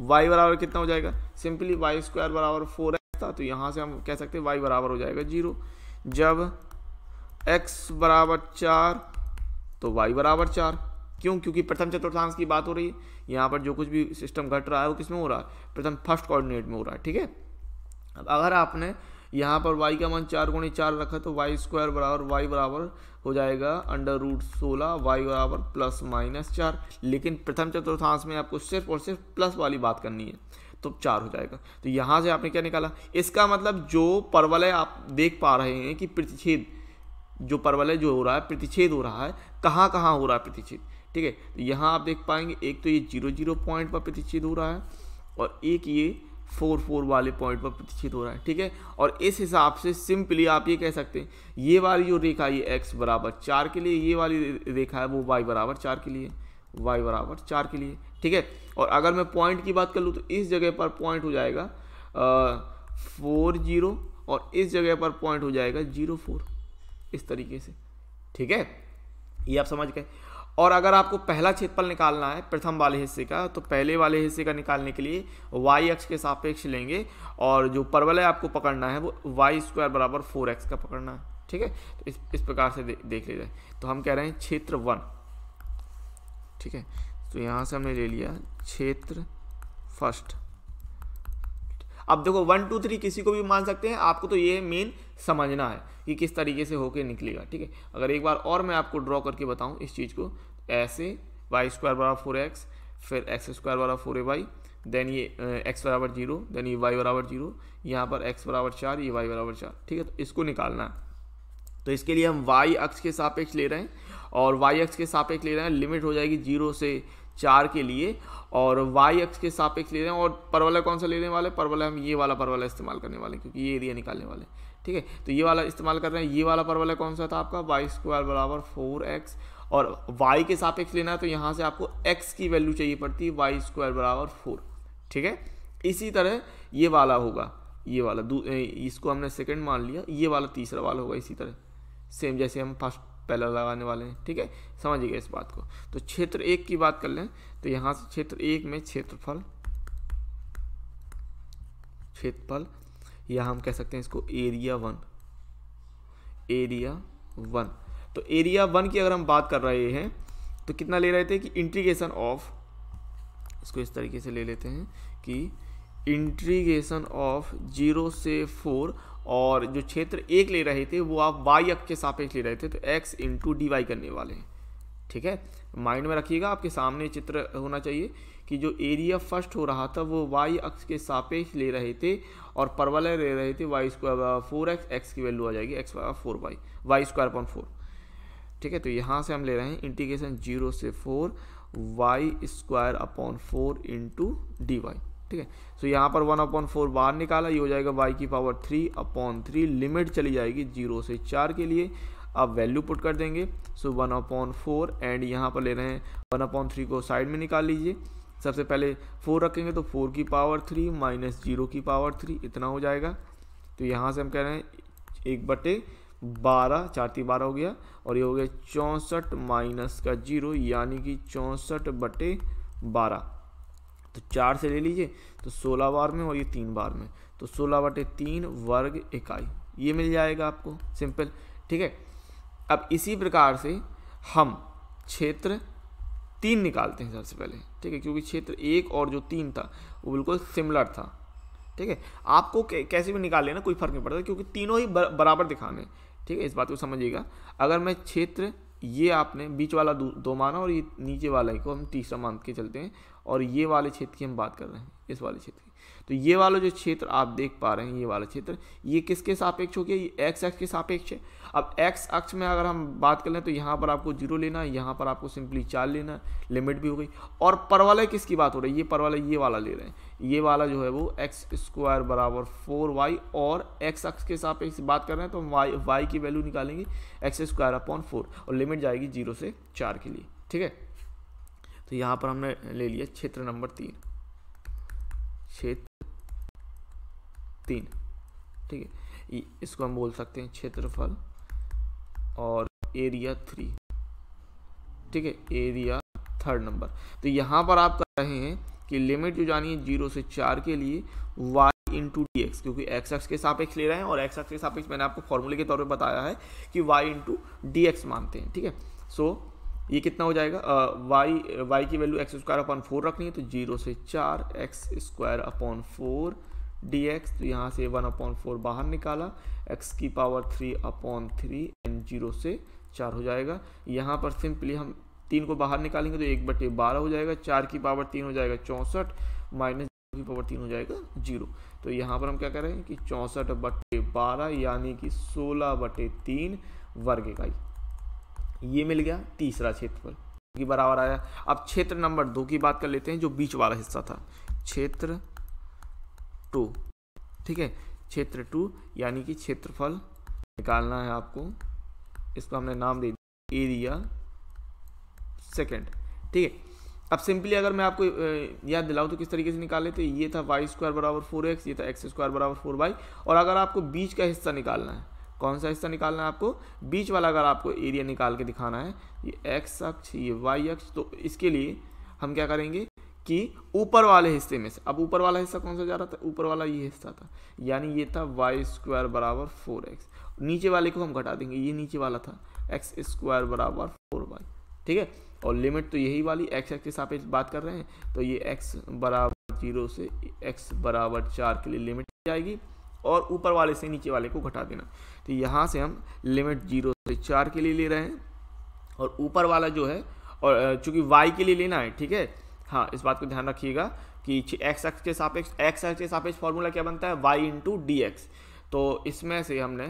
वाई बराबर कितना हो जाएगा सिंपली वाई स्क्वायर बराबर फोर एक्स था तो यहाँ से हम कह सकते हैं वाई बराबर हो जाएगा जीरो जब एक्स बराबर चार तो वाई बराबर चार क्यों क्योंकि प्रथम चतुर्थांश की बात हो रही है यहाँ पर जो कुछ भी सिस्टम घट रहा है वो किस में हो रहा है प्रथम फर्स्ट कोऑर्डिनेट में हो रहा है ठीक है अब अगर आपने यहाँ पर y का मान चार गुणे चार रखा तो वाई स्क्वायर बराबर वाई बराबर हो जाएगा अंडर रूट सोलह वाई बराबर प्लस माइनस चार लेकिन प्रथम चतुर्थांश में आपको सिर्फ और सिर्फ प्लस वाली बात करनी है तो चार हो जाएगा तो यहाँ से आपने क्या निकाला इसका मतलब जो परवलय आप देख पा रहे हैं कि प्रतिच्छेद जो परवलय जो हो रहा है प्रतिच्छेद हो रहा है कहाँ कहाँ हो रहा है प्रतिच्छेद ठीक है तो यहाँ आप देख पाएंगे एक तो ये जीरो जीरो पॉइंट पर प्रतिष्ठित हो रहा है और एक ये फोर फोर वाले पॉइंट पर प्रतिष्ठित हो रहा है ठीक है और इस हिसाब से सिंपली आप ये कह सकते हैं ये वाली जो रेखा ये एक्स बराबर चार के लिए ये वाली रेखा है वो वाई बराबर चार के लिए वाई बराबर चार के लिए ठीक है और अगर मैं पॉइंट की बात कर लूँ तो इस जगह पर पॉइंट हो जाएगा फोर जीरो और इस जगह पर पॉइंट हो जाएगा जीरो फोर इस तरीके से ठीक है ये आप समझ गए और अगर आपको पहला क्षेत्रफल निकालना है प्रथम वाले हिस्से का तो पहले वाले हिस्से का निकालने के लिए वाई अक्ष के सापेक्ष लेंगे और जो परवल है आपको पकड़ना है वो वाई स्क्वायर बराबर फोर एक्स का पकड़ना है ठीक है तो इस इस प्रकार से दे, देख लिया जाए तो हम कह रहे हैं क्षेत्र वन ठीक है तो यहाँ से हमने ले लिया क्षेत्र फर्स्ट अब देखो वन टू थ्री किसी को भी मान सकते हैं आपको तो ये मेन समझना है कि किस तरीके से होके निकलेगा ठीक है अगर एक बार और मैं आपको ड्रॉ करके बताऊँ इस चीज़ को ऐसे वाई स्क्वायर बराबर फोर एक्स फिर एक्स स्क्वायर बराबर फोर ए वाई देन ये एक्स बराबर जीरो देन ये वाई बराबर जीरो यहाँ पर एक्स बराबर चार ये वाई बराबर चार ठीक है तो इसको निकालना है तो इसके लिए हम वाई अक्ष के सापेक्ष ले रहे हैं और वाई अक्ष के सापेक्ष ले रहे हैं लिमिट हो जाएगी जीरो से चार के लिए और वाई एक्स के सापेक्ष ले रहे हैं और परवला कौन सा लेने वाले परवला हम ये वाला परवला इस्तेमाल करने वाले क्योंकि ये एरिया निकालने वाले ठीक है तो ये वाला इस्तेमाल कर रहे हैं ये वाला परवला कौन सा था आपका वाई स्क्वायर बराबर फोर एक्स और वाई के सापेक्ष लेना है तो यहाँ से आपको एक्स की वैल्यू चाहिए पड़ती है वाई स्क्वायर बराबर फोर ठीक है इसी तरह ये वाला होगा ये वाला इसको हमने सेकेंड मान लिया ये वाला तीसरा वाला होगा इसी तरह सेम जैसे हम फर्स्ट पहला लगाने वाले हैं ठीक है समझिएगा इस बात को तो क्षेत्र एक की बात कर लें तो यहाँ से क्षेत्र एक में क्षेत्रफल क्षेत्रफल या हम कह सकते हैं इसको एरिया वन एरिया वन तो एरिया वन की अगर हम बात कर रहे हैं तो कितना ले रहे थे कि इंट्रीगेशन ऑफ इसको इस तरीके से ले लेते हैं कि इंट्रीगेशन ऑफ जीरो से फोर और जो क्षेत्र एक ले रहे थे वो आप वाई अक्ष के सापेक्ष ले रहे थे तो एक्स इंटू डी वाई करने वाले हैं ठीक है माइंड में रखिएगा आपके सामने चित्र होना चाहिए कि जो एरिया फर्स्ट हो रहा था वो वाई अक्ष के सापेक्ष ले रहे थे और परवलय ले रहे थे y square four x x की वैल्यू आ जाएगी x four y y square upon four ठीक है तो यहाँ से हम ले रहे हैं इंटीग्रेशन जीरो से four y square upon four into d y ठीक है सो यहाँ पर वन अपॉन फोर बाहर निकाला ये हो जाएगा वाई की power three upon three limit चली जाएगी जीरो से चार के लिए अब वैल्यू पुट कर देंगे so one upon four and यहाँ पर ले रहे हैं वन अपॉन थ्री को साइड में निकाल लीजिए सबसे पहले फोर रखेंगे तो फोर की पावर थ्री माइनस जीरो की पावर थ्री इतना हो जाएगा तो यहाँ से हम कह रहे हैं एक बटे बारह चार ती बारह हो गया और ये हो गया चौंसठ माइनस का जीरो यानी कि चौंसठ बटे बारह तो चार से ले लीजिए तो सोलह बार में और ये तीन बार में तो सोलह बटे तीन वर्ग इकाई ये मिल जाएगा आपको सिंपल ठीक है अब इसी प्रकार से हम क्षेत्र तीन निकालते हैं सबसे पहले ठीक है क्योंकि क्षेत्र एक और जो तीन था वो बिल्कुल सिमिलर था ठीक है आपको कैसे भी निकाल लेना कोई फर्क नहीं पड़ता क्योंकि तीनों ही बर, बराबर दिखाने ठीक है इस बात को समझिएगा अगर मैं क्षेत्र ये आपने बीच वाला दो, दो माना और ये नीचे वाला को हम तीसरा मान के चलते हैं और ये वाले क्षेत्र की हम बात कर रहे हैं इस वाले क्षेत्र की तो ये वाला जो क्षेत्र आप देख पा रहे हैं ये वाला क्षेत्र ये किसके सापेक्ष हो गया ये एक्स एक्स के सापेक्ष है अब एक्स अक्ष में अगर हम बात कर लें तो यहाँ पर आपको जीरो लेना है यहाँ पर आपको सिंपली चार लेना है लिमिट भी हो गई और परवालय किसकी बात हो रही है ये परवालय ये वाला ले रहे हैं ये वाला जो है वो एक्स स्क्वायर बराबर फोर वाई और एक्स अक्ष के सापेक्ष बात कर रहे हैं तो हम वाई वाई की वैल्यू निकालेंगे एक्स स्क्वायर अपॉन फोर और लिमिट जाएगी जीरो से चार के लिए ठीक है तो यहाँ पर हमने ले लिया क्षेत्र नंबर तीन क्षेत्र तीन ठीक है इसको हम बोल सकते हैं क्षेत्रफल और एरिया थ्री ठीक है एरिया थर्ड नंबर तो यहाँ पर आप कह रहे हैं कि लिमिट जो जानी है जीरो से चार के लिए वाई इंटू डी एक्स क्योंकि एक्स एक्स के सापेक्ष ले रहे हैं और एक्स एक्स के सापेक्ष मैंने आपको फॉर्मूले के तौर पे बताया है कि वाई इंटू डी एक्स मानते हैं ठीक है सो so, ये कितना हो जाएगा वाई वाई की value x square upon four रखनी है तो जीरो से चार x square upon four d x तो यहाँ से वन अपॉन फोर बाहर निकाला एक्स की power three upon three and zero से चार हो जाएगा यहाँ पर सिंपली हम तीन को बाहर निकालेंगे तो एक बटे बारह हो जाएगा चार की पावर तीन हो जाएगा चौंसठ माइनस की पावर तीन हो जाएगा जीरो तो यहाँ पर हम क्या करें कि चौंसठ बटे बारह यानी कि सोलह बटे तीन वर्ग इकाई ये मिल गया तीसरा क्षेत्रफल की बराबर आया अब क्षेत्र नंबर दो की बात कर लेते हैं जो बीच वाला हिस्सा था क्षेत्र टू ठीक है क्षेत्र टू यानी कि क्षेत्रफल निकालना है आपको इसको हमने नाम दे दिया एरिया सेकेंड ठीक है अब सिंपली अगर मैं आपको याद दिलाऊं तो किस तरीके से निकाले तो ये था वाई स्क्वायर बराबर फोर एक्स ये था एक्स स्क्वायर बराबर फोर वाई और अगर आपको बीच का हिस्सा निकालना है कौन सा हिस्सा निकालना है आपको बीच वाला अगर आपको एरिया निकाल के दिखाना है ये एक्स अक्ष ये वाई अक्ष तो इसके लिए हम क्या करेंगे कि ऊपर वाले हिस्से में से अब ऊपर वाला हिस्सा कौन सा जा रहा था ऊपर वाला ये हिस्सा था यानी ये था वाई स्क्वायर बराबर फोर एक्स नीचे वाले को हम घटा देंगे ये नीचे वाला था एक्स स्क्वायर बराबर फोर वाई ठीक है और लिमिट तो यही वाली एक्स एक्स के सापेक्ष बात कर रहे हैं तो ये एक्स बराबर जीरो से एक्स बराबर चार के लिए लिमिट जाएगी और ऊपर वाले से नीचे वाले को घटा देना तो यहाँ से हम लिमिट जीरो से चार के लिए ले रहे हैं और ऊपर वाला जो है और चूँकि वाई के लिए लेना है ठीक है हाँ इस बात को ध्यान रखिएगा कि एक्स एक्स के सापेक्ष एक्स एक्स के सापेक्ष फॉर्मूला क्या बनता है वाई इंटू डी एक्स तो इसमें से हमने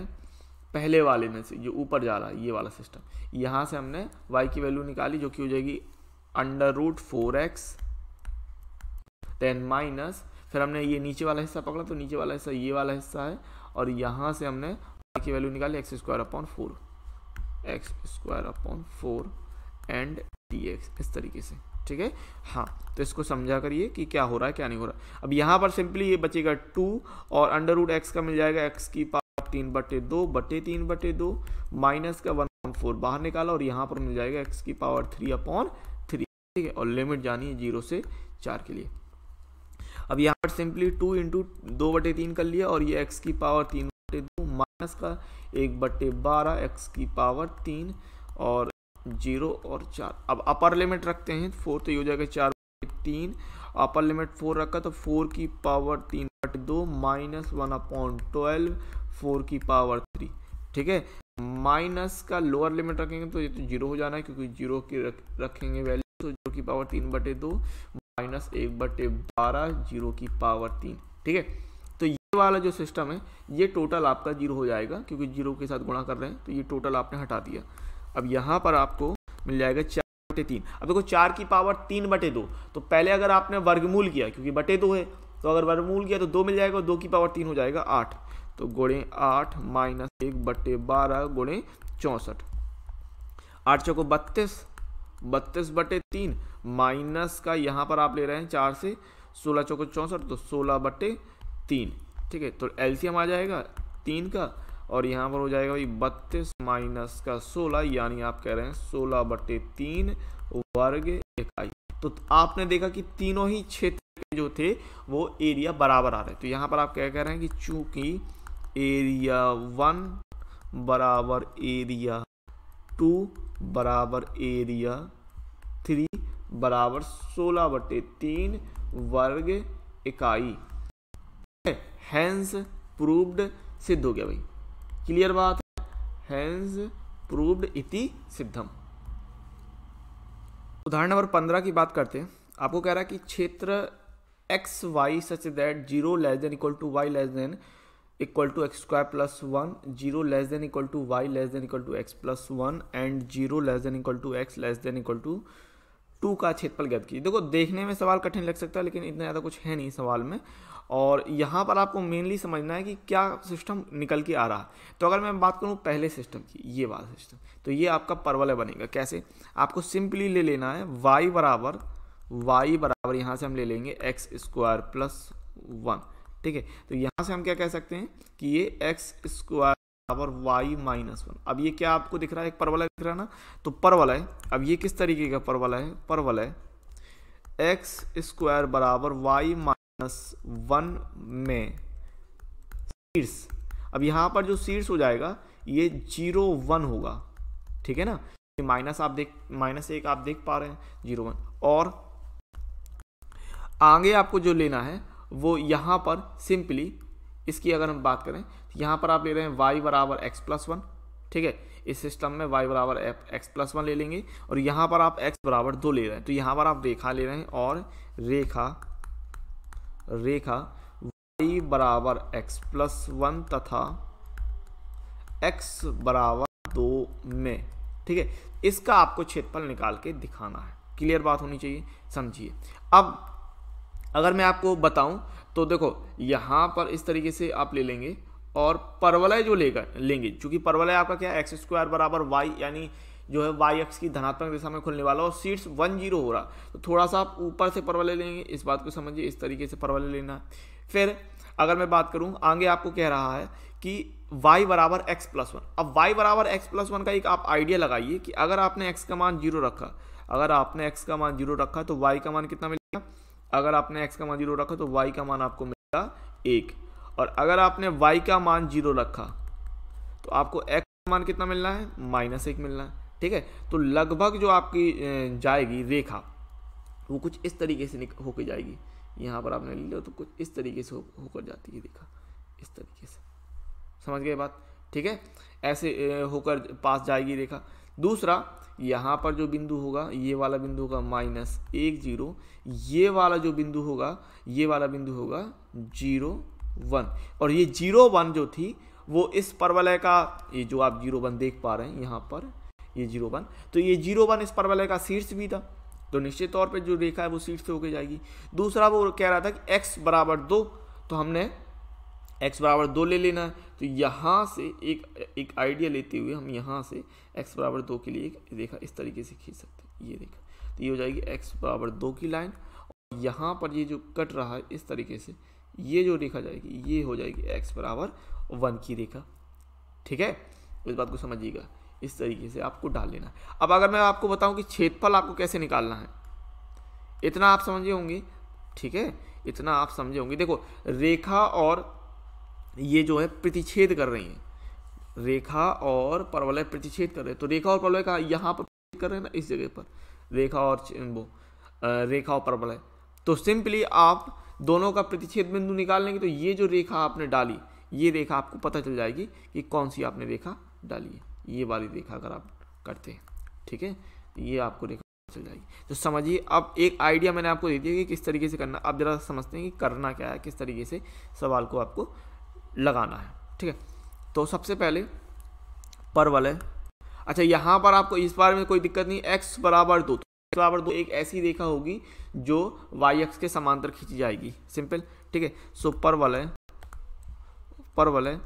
पहले वाले में से जो ऊपर जा रहा है ये वाला सिस्टम यहाँ से हमने वाई की वैल्यू निकाली जो कि हो जाएगी under root four x then minus फिर हमने ये नीचे वाला हिस्सा पकड़ा तो नीचे वाला हिस्सा ये वाला हिस्सा है और यहाँ से हमने y की वैल्यू निकाली x square upon four x square upon four and D x इस तरीके से ठीक है हाँ तो इसको समझा करिए कि क्या हो रहा है क्या नहीं हो रहा अब यहाँ पर सिंपली ये बचेगा टू और अंडर रूट एक्स का मिल जाएगा एक्स की पावर तीन बटे दो बटे तीन बटे दो माइनस का वन अपॉन फोर बाहर निकाला और यहाँ पर मिल जाएगा एक्स की पावर थ्री अपॉन थ्री ठीक है और लिमिट जानी है जीरो से चार के लिए अब यहाँ पर सिंपली टू इंटू दो बटे तीन कर लिया और ये एक्स की पावर तीन बटे दो माइनस का एक बटे बारह एक्स की पावर तीन और जीरो और चार अब अपर लिमिट रखते हैं फोर तो ये हो जाएगा चार तीन अपर लिमिट फोर रखा तो फोर की पावर तीन बटे दो minus one upon twelve four की पावर थ्री ठीक है माइनस का लोअर लिमिट रखेंगे तो ये तो जीरो हो जाना है क्योंकि जीरो की रख, रखेंगे वैल्यू तो जीरो की पावर तीन बटे दो माइनस एक बटे बारह जीरो की पावर तीन ठीक है तो ये वाला जो सिस्टम है ये टोटल आपका जीरो हो जाएगा क्योंकि जीरो के साथ गुणा कर रहे हैं तो ये टोटल आपने हटा दिया अब यहाँ पर आपको मिल जाएगा चार बटे तीन अब देखो चार की पावर तीन बटे दो तो पहले अगर आपने वर्गमूल किया क्योंकि बटे दो है तो अगर वर्गमूल किया तो दो मिल जाएगा दो की पावर तीन हो जाएगा आठ तो गुणे आठ माइनस एक बटे बारह गुणे चौंसठ आठ चौको बत्तीस बत्तीस बटे तीन माइनस का यहाँ पर आप ले रहे हैं चार से सोलह चौक चौंसठ तो सोलह बटे तीन ठीक है तो एलसीएम आ जाएगा तीन का और यहाँ पर हो जाएगा भाई बत्तीस माइनस का सोलह यानी आप कह रहे हैं सोलह बटे तीन वर्ग इकाई तो आपने देखा कि तीनों ही क्षेत्र जो थे वो एरिया बराबर आ रहे तो यहाँ पर आप क्या कह रहे हैं कि चूंकि एरिया वन बराबर एरिया टू बराबर एरिया थ्री बराबर सोलह बटे तीन वर्ग इकाई हैंस प्रूव्ड सिद्ध हो गया भाई क्लियर बात है हैंस प्रूव्ड इति सिद्धम उदाहरण नंबर पंद्रह की बात करते हैं आपको कह रहा है कि क्षेत्र x y such that zero less than equal to y less than equal to x square plus one zero less than equal to y less than equal to x plus one and zero less than equal to x less than equal to two का क्षेत्रफल ज्ञात कीजिए देखो देखने में सवाल कठिन लग सकता है लेकिन इतना ज़्यादा कुछ है नहीं सवाल में और यहाँ पर आपको मेनली समझना है कि क्या सिस्टम निकल के आ रहा है तो अगर मैं बात करूँ पहले सिस्टम की ये वाला सिस्टम तो ये आपका परवल बनेगा कैसे आपको सिंपली ले लेना है वाई बराबर वाई बराबर यहाँ से हम ले लेंगे एक्स स्क्वायर प्लस वन ठीक है तो यहाँ से हम क्या कह सकते हैं कि ये एक्स स्क्वायर बराबर वाई माइनस वन अब ये क्या आपको दिख रहा है एक परवलय दिख रहा है ना तो परवलय अब ये किस तरीके का परवलय है परवलय एक्स स्क्वायर बराबर वाई माइनस वन में शीर्ष अब यहाँ पर जो शीर्ष हो जाएगा ये जीरो वन होगा ठीक है ना माइनस आप देख माइनस एक आप देख पा रहे हैं जीरो वन और आगे आपको जो लेना है वो यहाँ पर सिंपली इसकी अगर हम बात करें यहाँ पर आप ले रहे हैं वाई बराबर एक्स प्लस वन ठीक है इस सिस्टम में वाई बराबर एक्स प्लस वन ले लेंगे और यहाँ पर आप एक्स बराबर दो ले रहे हैं तो यहाँ पर आप रेखा ले रहे हैं और रेखा रेखा वाई बराबर एक्स प्लस वन तथा एक्स बराबर दो में ठीक है इसका आपको क्षेत्रफल निकाल के दिखाना है क्लियर बात होनी चाहिए समझिए अब अगर मैं आपको बताऊं तो देखो यहाँ पर इस तरीके से आप ले लेंगे और परवलय जो लेकर लेंगे चूँकि परवलय आपका क्या है एक्स स्क्वायर बराबर वाई यानी जो है वाई एक्स की धनात्मक दिशा में खुलने वाला और सीट्स वन जीरो हो रहा तो थोड़ा सा आप ऊपर से परवलय लेंगे इस बात को समझिए इस तरीके से परवलय लेना फिर अगर मैं बात करूँ आगे आपको कह रहा है कि y बराबर एक्स प्लस वन अब y बराबर एक्स प्लस वन का एक आप आइडिया लगाइए कि अगर आपने x का मान जीरो रखा अगर आपने x का मान जीरो रखा तो y का मान कितना मिलेगा अगर आपने x का मान जीरो रखा तो y का मान आपको मिलेगा एक और अगर आपने y का मान जीरो रखा तो आपको x का मान कितना मिलना है माइनस एक मिलना है ठीक है तो लगभग जो आपकी जाएगी रेखा वो कुछ इस तरीके से होकर जाएगी यहाँ पर आपने ले लो तो कुछ इस तरीके से होकर हो जाती है रेखा इस तरीके से समझ गए बात ठीक है ऐसे होकर पास जाएगी रेखा दूसरा यहाँ पर जो बिंदु होगा ये वाला बिंदु होगा माइनस एक जीरो ये वाला जो बिंदु होगा ये वाला बिंदु होगा जीरो वन और ये जीरो वन जो थी वो इस परवलय का ये जो आप जीरो वन देख पा रहे हैं यहाँ पर ये जीरो वन तो ये जीरो वन इस परवलय का शीर्ष भी था तो निश्चित तौर पे जो रेखा है वो शीर्ष से होके जाएगी दूसरा वो कह रहा था कि एक्स बराबर दो तो हमने एक्स बराबर दो ले लेना है तो यहाँ से एक एक आइडिया लेते हुए हम यहाँ से एक्स बराबर दो के लिए एक रेखा इस तरीके से खींच सकते हैं ये रेखा तो ये हो जाएगी एक्स बराबर दो की लाइन और यहाँ पर ये जो कट रहा है इस तरीके से ये जो रेखा जाएगी ये हो जाएगी एक्स बराबर वन की रेखा ठीक है इस बात को समझिएगा इस तरीके से आपको डाल लेना है अब अगर मैं आपको बताऊं कि क्षेत्रफल आपको कैसे निकालना है इतना आप समझे होंगे ठीक है इतना आप समझे होंगे देखो रेखा और ये जो है प्रतिच्छेद कर रही हैं रेखा और परवलय प्रतिच्छेद कर रहे हैं तो रेखा और परवलय का यहाँ पर कर रहे हैं ना इस जगह पर रेखा और वो रेखा और परवलय तो सिंपली आप दोनों का प्रतिच्छेद बिंदु लेंगे तो ये जो रेखा आपने डाली ये रेखा आपको पता चल जाएगी कि कौन सी आपने रेखा डाली है ये वाली रेखा अगर आप करते हैं ठीक है तो ये आपको रेखा चल जाएगी तो समझिए अब एक आइडिया मैंने आपको दे दिया कि किस तरीके से करना आप ज़रा समझते हैं कि करना क्या है किस तरीके से सवाल को आपको लगाना है ठीक है तो सबसे पहले परवल है अच्छा यहाँ पर आपको इस बार में कोई दिक्कत नहीं एक्स बराबर दो बराबर तो दो एक ऐसी रेखा होगी जो वाई अक्ष के समांतर खींची जाएगी सिंपल ठीक है सो परवल परवलय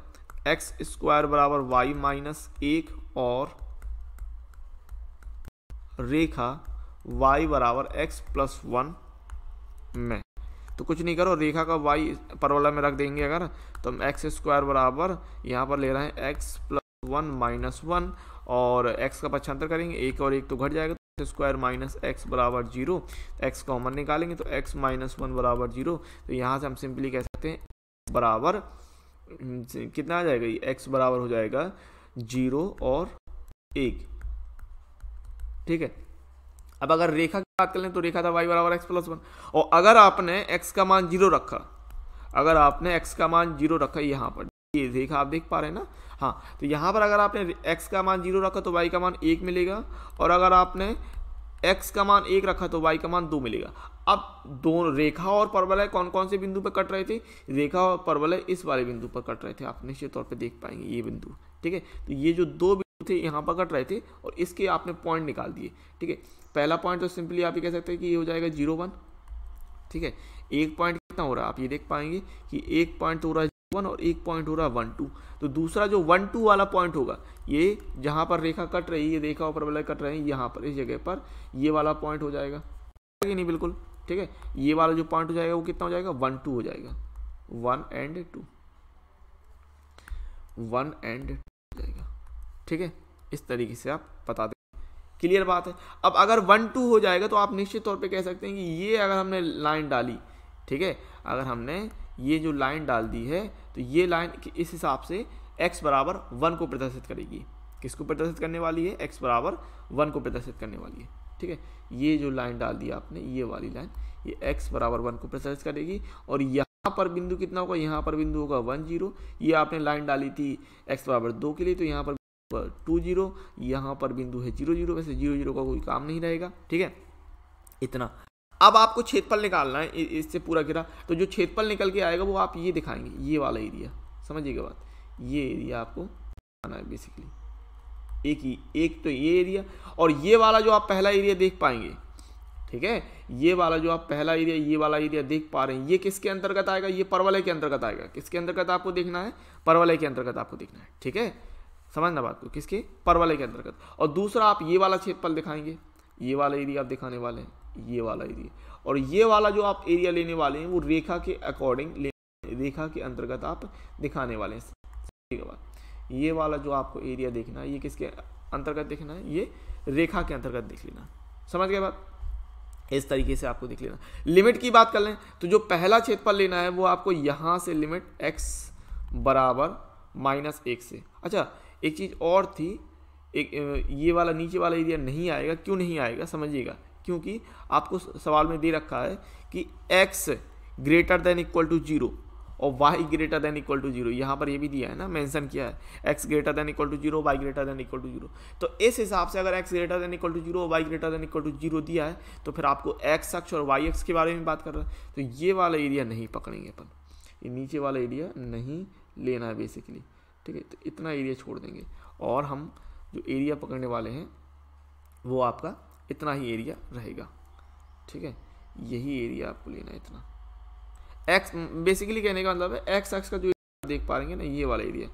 एक्स स्क्वायर बराबर वाई माइनस एक और रेखा वाई बराबर एक्स प्लस वन में तो कुछ नहीं करो रेखा का वाई परवला में रख देंगे अगर तो हम एक्स स्क्वायर बराबर यहाँ पर ले रहे हैं x plus one minus one और एक्स का पक्षांतर करेंगे एक और एक तो घट जाएगा स्क्वायर माइनस एक्स बराबर जीरो एक्स कॉमन निकालेंगे तो एक्स माइनस वन बराबर जीरो तो यहाँ से हम सिंपली कह सकते हैं बराबर हम्म, कितना आ जाएगा ये एक्स बराबर हो जाएगा जीरो और एक ठीक है अब अगर रेखा की बात कर लें तो रेखा था वाई बराबर एक्स प्लस वन और अगर आपने एक्स का मान जीरो रखा अगर आपने एक्स का मान जीरो रखा यहाँ पर ये रेखा आप देख पा रहे हैं ना हाँ तो यहाँ पर अगर आपने एक्स का मान जीरो रखा तो वाई का मान एक मिलेगा और अगर आपने एक्स का मान एक रखा तो वाई का मान दो मिलेगा अब दोनों रेखा और परवलय कौन कौन से बिंदु पर कट रहे थे रेखा और परवलय इस वाले बिंदु पर कट रहे थे आप निश्चित तौर पर देख पाएंगे ये बिंदु ठीक है तो ये जो दो बिंदु थे यहाँ पर कट रहे थे और इसके आपने पॉइंट निकाल दिए ठीक है पहला पॉइंट तो सिंपली आप ये कह सकते हैं कि ये हो जाएगा जीरो वन ठीक है एक पॉइंट कितना हो रहा है आप ये देख पाएंगे कि एक पॉइंट हो रहा है वन और एक पॉइंट हो रहा है वन टू तो दूसरा जो वन टू वाला पॉइंट होगा ये जहाँ पर रेखा कट रही है ये रेखा ऊपर वाला कट रहे हैं यहाँ पर इस जगह पर ये वाला पॉइंट हो जाएगा नहीं बिल्कुल ठीक है ये वाला जो पॉइंट हो जाएगा वो कितना हो जाएगा वन टू हो जाएगा one and two one and two जाएगा ठीक है इस तरीके से आप बता दें क्लियर बात है अब अगर वन टू हो जाएगा तो आप निश्चित तौर पे कह सकते हैं कि ये अगर हमने लाइन डाली ठीक है अगर हमने ये जो लाइन डाल दी है तो ये लाइन इस हिसाब से x बराबर वन को प्रदर्शित करेगी किसको प्रदर्शित करने वाली है x बराबर वन को प्रदर्शित करने वाली है ठीक है ये जो लाइन डाल दी आपने ये वाली लाइन ये एक्स बराबर वन को प्रदर्शित करेगी और यहाँ पर बिंदु कितना होगा यहाँ पर बिंदु होगा वन जीरो ये आपने लाइन डाली थी एक्स बराबर दो के लिए तो यहाँ पर टू जीरो यहाँ पर बिंदु है जीरो जीरो वैसे जीरो जीरो का कोई काम नहीं रहेगा ठीक है इतना अब आपको क्षेत्रफल निकालना है इससे पूरा घिरा तो जो क्षेत्रफल निकल के आएगा वो आप ये दिखाएंगे ये वाला एरिया समझिएगा बात ये एरिया आपको आना है बेसिकली एक ही एक तो ये एरिया और ये वाला जो आप पहला एरिया देख पाएंगे ठीक है ये वाला जो आप पहला एरिया ये वाला एरिया देख पा रहे हैं ये किसके अंतर्गत आएगा ये परवलय के अंतर्गत आएगा किसके अंतर्गत आपको देखना है परवलय के अंतर्गत आपको देखना है ठीक है समझना बात को किसके परवलय के अंतर्गत और दूसरा आप ये वाला क्षेत्रफल दिखाएंगे ये वाला एरिया आप दिखाने वाले हैं ये वाला एरिया और ये वाला जो आप एरिया लेने वाले हैं वो रेखा के अकॉर्डिंग रेखा के अंतर्गत आप दिखाने वाले हैं ठीक है बात ये वाला जो आपको एरिया देखना है ये किसके अंतर्गत देखना है ये रेखा के अंतर्गत देख लेना समझ गए बात इस तरीके से आपको देख लेना लिमिट की बात कर लें तो जो पहला क्षेत्रफल लेना है वो आपको यहाँ से लिमिट एक्स बराबर माइनस एक से अच्छा एक चीज़ और थी एक ये वाला नीचे वाला एरिया नहीं आएगा क्यों नहीं आएगा समझिएगा क्योंकि आपको सवाल में दे रखा है कि x greater than equal to zero और y greater than equal to zero यहाँ पर ये भी दिया है ना मेंशन किया है x greater than equal to zero y greater than equal to zero तो इस हिसाब से अगर x greater than equal to zero y y greater than equal to zero दिया है तो फिर आपको x अक्ष और y अक्ष के बारे में बात कर रहा है तो ये वाला एरिया नहीं पकड़ेंगे अपन ये नीचे वाला एरिया नहीं लेना है बेसिकली ठीक है तो इतना एरिया छोड़ देंगे और हम जो एरिया पकड़ने वाले हैं वो आपका इतना ही एरिया रहेगा ठीक है यही एरिया आपको लेना है इतना एक्स बेसिकली कहने का मतलब है एक्स एक्स का जो देख पा रहे ना ये वाला एरिया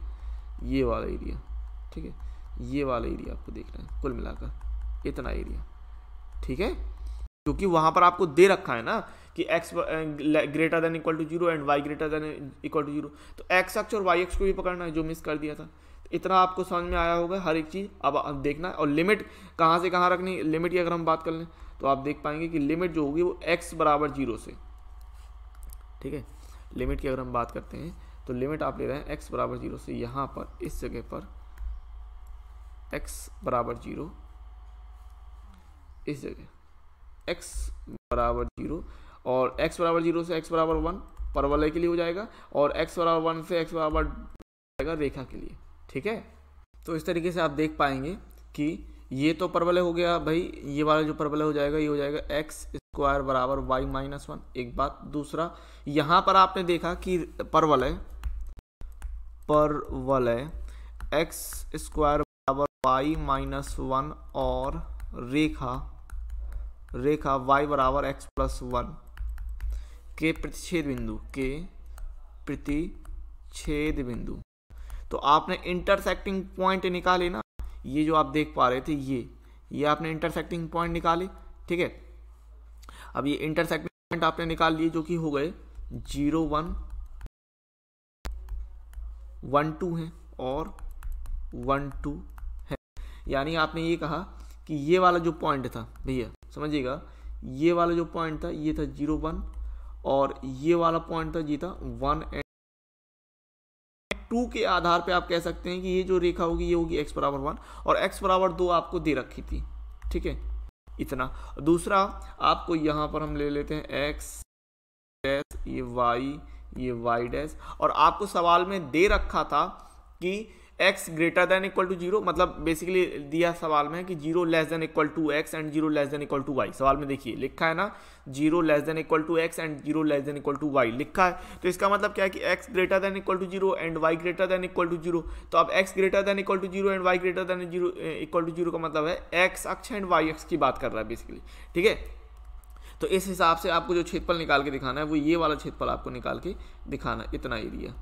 ये वाला एरिया ठीक है ये वाला एरिया आपको देखना है कुल मिलाकर इतना एरिया ठीक है क्योंकि वहां पर आपको दे रखा है ना कि x greater than equal to zero and y greater than equal to zero तो x एक्स और y एक्स को भी पकड़ना है जो मिस कर दिया था तो इतना आपको समझ में आया होगा हर एक चीज़ अब देखना है और लिमिट कहाँ से कहाँ रखनी लिमिट की अगर हम बात कर लें तो आप देख पाएंगे कि लिमिट जो होगी वो x बराबर जीरो से ठीक है लिमिट की अगर हम बात करते हैं तो लिमिट आप ले रहे हैं एक्स बराबर जीरो से यहाँ पर इस जगह पर एक्स बराबर जीरो इस जगह एक्स बराबर जीरो और एक्स बराबर जीरो से एक्स बराबर वन परवलय के लिए हो जाएगा और एक्स बराबर वन से एक्स बराबर जाएगा रेखा के लिए ठीक है तो इस तरीके से आप देख पाएंगे कि ये तो परवलय हो गया भाई ये वाला जो परवलय हो जाएगा ये हो जाएगा एक्स स्क्वायर बराबर वाई माइनस वन एक बात दूसरा यहाँ पर आपने देखा कि परवलय परवलय एक्स स्क्वायर बराबर वाई माइनस वन और रेखा रेखा वाई बराबर एक्स प्लस वन के प्रतिच्छेद बिंदु के प्रतिच्छेद बिंदु तो आपने इंटरसेक्टिंग पॉइंट निकाले ना ये जो आप देख पा रहे थे ये ये आपने इंटरसेक्टिंग पॉइंट निकाले ठीक है अब ये इंटरसेक्टिंग पॉइंट आपने निकाल लिए जो कि हो गए जीरो वन वन टू हैं और वन टू है यानी आपने ये कहा कि ये वाला जो पॉइंट था भैया समझिएगा ये वाला जो पॉइंट था ये था जीरो वन और ये वाला पॉइंट था ये था वन एंड टू के आधार पे आप कह सकते हैं कि ये जो रेखा होगी ये होगी एक्स बराबर वन और एक्स बराबर दो आपको दे रखी थी ठीक है इतना दूसरा आपको यहाँ पर हम ले लेते हैं एक्स डैश ये वाई ये वाई डैश और आपको सवाल में दे रखा था कि x greater than equal to zero मतलब बेसिकली दिया सवाल में कि zero less than equal to x and zero less than equal to y सवाल में देखिए लिखा है ना zero less than equal to x and zero less than equal to y लिखा है तो इसका मतलब क्या है कि x greater than equal to zero and y greater than equal to zero तो अब x greater than equal to zero and y greater than zero equal to zero का मतलब है एक्स अक्ष एंड वाई अक्ष की बात कर रहा है बेसिकली ठीक है तो इस हिसाब से आपको जो क्षेत्रफल निकाल के दिखाना है वो ये वाला क्षेत्रफल आपको निकाल के दिखाना इतना एरिया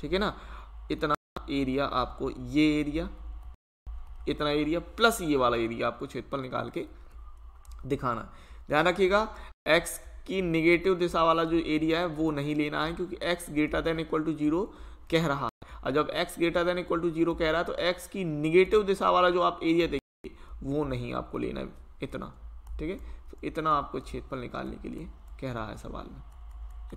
ठीक है ना इतना एरिया आपको ये एरिया इतना एरिया प्लस ये वाला एरिया आपको क्षेत्रफल निकाल के दिखाना ध्यान रखिएगा एक्स की निगेटिव दिशा वाला जो एरिया है वो नहीं लेना है क्योंकि x greater than equal to zero कह रहा है और जब x greater than equal to zero कह रहा है तो एक्स की निगेटिव दिशा वाला जो आप एरिया देखिए वो नहीं आपको लेना है इतना ठीक है तो इतना आपको क्षेत्रफल निकालने के लिए कह रहा है सवाल में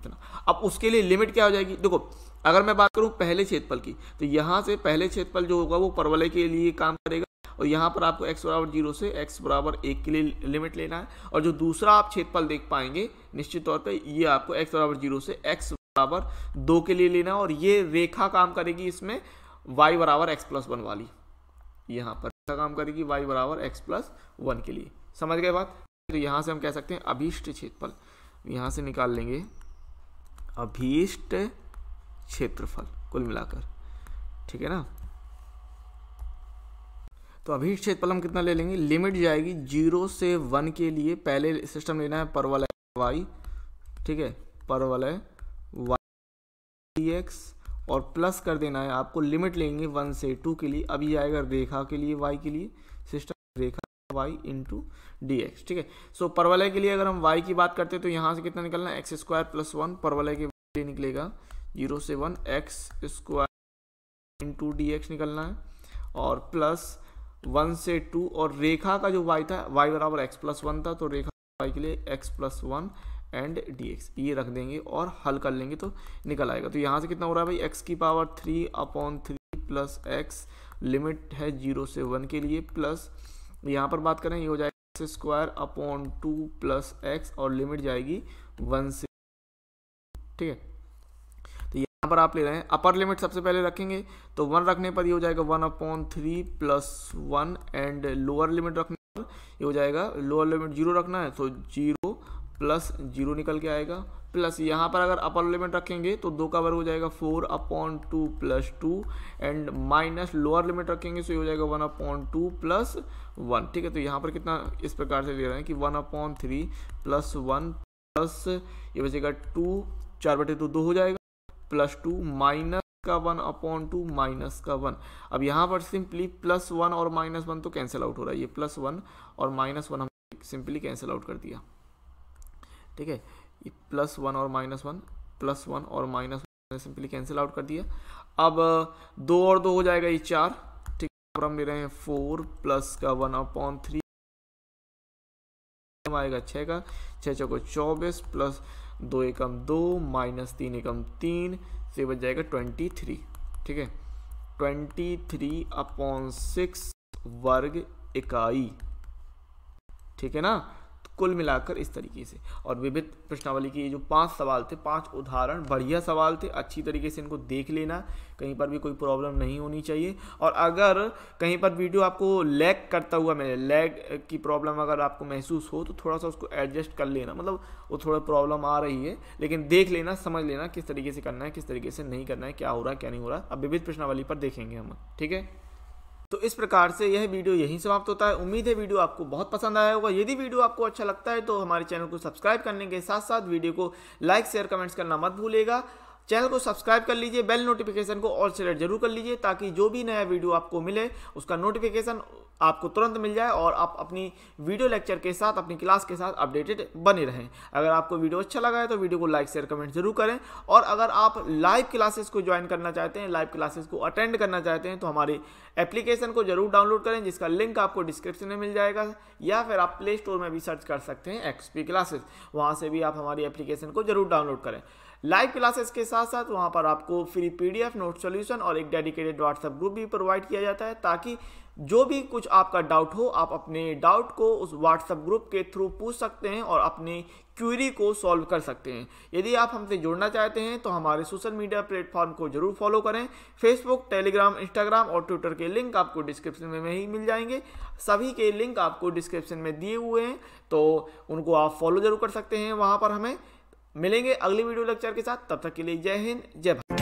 इतना अब उसके लिए लिमिट क्या हो जाएगी देखो अगर मैं बात करूँ पहले क्षेत्रफल की तो यहाँ से पहले क्षेत्रफल जो होगा वो परवलय के लिए काम करेगा और यहाँ पर आपको x बराबर जीरो से x बराबर एक के लिए लिमिट लेना है और जो दूसरा आप क्षेत्रफल देख पाएंगे निश्चित तौर पे ये आपको x बराबर जीरो से x बराबर दो के लिए लेना है और ये रेखा काम करेगी इसमें y बराबर एक्स प्लस वन वाली यहाँ पर रेखा काम करेगी y बराबर एक्स प्लस वन के लिए समझ गए बात तो यहाँ से हम कह सकते हैं अभीष्ट क्षेत्रफल यहाँ से निकाल लेंगे अभीष्ट क्षेत्रफल कुल मिलाकर ठीक है ना तो अभीष्ट क्षेत्रफल हम कितना ले लेंगे लिमिट जाएगी जीरो से वन के लिए पहले सिस्टम लेना है परवलय वाई ठीक है परवलय वाई डी एक्स और प्लस कर देना है आपको लिमिट लेंगे वन से टू के लिए अभी आएगा रेखा के लिए वाई के लिए सिस्टम रेखा वाई इंटू डी एक्स ठीक है सो परवलय के लिए अगर हम y की बात करते हैं तो यहाँ से कितना निकलना है एक्स स्क्वायर प्लस वन परवलय के लिए निकलेगा जीरो से one x square into D x निकलना है और प्लस वन से टू और रेखा का जो y था y बराबर एक्स प्लस वन था तो रेखा y के लिए x plus one and D x ये रख देंगे और हल कर लेंगे तो निकल आएगा तो यहाँ से कितना हो रहा है भाई एक्स की power three upon three plus x limit है जीरो से वन के लिए प्लस यहाँ पर बात करें ये हो जाएगा x square upon two plus x और लिमिट जाएगी वन से ठीक है तो यहाँ पर आप ले रहे हैं अपर लिमिट सबसे पहले रखेंगे तो वन रखने पर ये हो जाएगा one upon three plus one and lower limit रखने पर ये हो जाएगा लोअर लिमिट जीरो रखना है तो जीरो प्लस जीरो निकल के आएगा प्लस यहाँ पर अगर अपर लिमिट रखेंगे तो दो का वर्ग हो जाएगा four upon two plus two and minus lower limit रखेंगे तो ये हो जाएगा one upon two plus one ठीक है तो यहाँ पर कितना इस प्रकार से दे रहे हैं कि one upon three plus one plus ये बचेगा टू चार बटे तो दो हो जाएगा प्लस टू माइनस का वन अपॉन टू माइनस का वन अब यहाँ पर सिंपली प्लस वन और माइनस वन तो कैंसिल आउट हो रहा है ये प्लस वन और माइनस वन हमने सिंपली कैंसिल आउट कर दिया ठीक है प्लस वन और माइनस वन प्लस वन और minus one simply cancel out कर दिया अब दो और दो हो जाएगा ये चार ठीक है हम ले रहे हैं फोर प्लस का वन अपॉन थ्री आएगा छः का छः चौको चौबीस प्लस दो एकम दो माइनस तीन एकम तीन से तो बच जाएगा ट्वेंटी थ्री ठीक है ट्वेंटी थ्री अपॉन सिक्स वर्ग इकाई ठीक है ना कुल मिलाकर इस तरीके से और विविध प्रश्नावली के ये जो पांच सवाल थे पांच उदाहरण बढ़िया सवाल थे अच्छी तरीके से इनको देख लेना कहीं पर भी कोई प्रॉब्लम नहीं होनी चाहिए और अगर कहीं पर वीडियो आपको लैग करता हुआ मिले लैग की प्रॉब्लम अगर आपको महसूस हो तो थोड़ा सा उसको एडजस्ट कर लेना मतलब वो थोड़ा प्रॉब्लम आ रही है लेकिन देख लेना समझ लेना किस तरीके से करना है किस तरीके से नहीं करना है क्या हो रहा है क्या नहीं हो रहा अब विविध प्रश्नावली पर देखेंगे हम ठीक है तो इस प्रकार से यह वीडियो यहीं समाप्त होता है उम्मीद है वीडियो आपको बहुत पसंद आया होगा यदि वीडियो आपको अच्छा लगता है तो हमारे चैनल को सब्सक्राइब करने के साथ साथ वीडियो को लाइक शेयर कमेंट्स करना मत भूलेगा चैनल को सब्सक्राइब कर लीजिए बेल नोटिफिकेशन को ऑल सेलेक्ट जरूर कर लीजिए ताकि जो भी नया वीडियो आपको मिले उसका नोटिफिकेशन आपको तुरंत मिल जाए और आप अपनी वीडियो लेक्चर के साथ अपनी क्लास के साथ अपडेटेड बने रहें अगर आपको वीडियो अच्छा लगा है तो वीडियो को लाइक शेयर कमेंट जरूर करें और अगर आप लाइव क्लासेस को ज्वाइन करना चाहते हैं लाइव क्लासेस को अटेंड करना चाहते हैं तो हमारे एप्लीकेशन को जरूर डाउनलोड करें जिसका लिंक आपको डिस्क्रिप्शन में मिल जाएगा या फिर आप प्ले स्टोर में भी सर्च कर सकते हैं एक्सपी क्लासेस वहाँ से भी आप हमारी एप्लीकेशन को जरूर डाउनलोड करें लाइव क्लासेस के साथ साथ वहाँ पर आपको फ्री पीडीएफ नोट सॉल्यूशन और एक डेडिकेटेड व्हाट्सएप ग्रुप भी प्रोवाइड किया जाता है ताकि जो भी कुछ आपका डाउट हो आप अपने डाउट को उस व्हाट्सएप ग्रुप के थ्रू पूछ सकते हैं और अपने क्यूरी को सॉल्व कर सकते हैं यदि आप हमसे जुड़ना चाहते हैं तो हमारे सोशल मीडिया प्लेटफॉर्म को जरूर फॉलो करें फेसबुक टेलीग्राम इंस्टाग्राम और ट्विटर के लिंक आपको डिस्क्रिप्शन में, में ही मिल जाएंगे सभी के लिंक आपको डिस्क्रिप्शन में दिए हुए हैं तो उनको आप फॉलो जरूर कर सकते हैं वहाँ पर हमें मिलेंगे अगली वीडियो लेक्चर के साथ तब तक के लिए जय हिंद जय भारत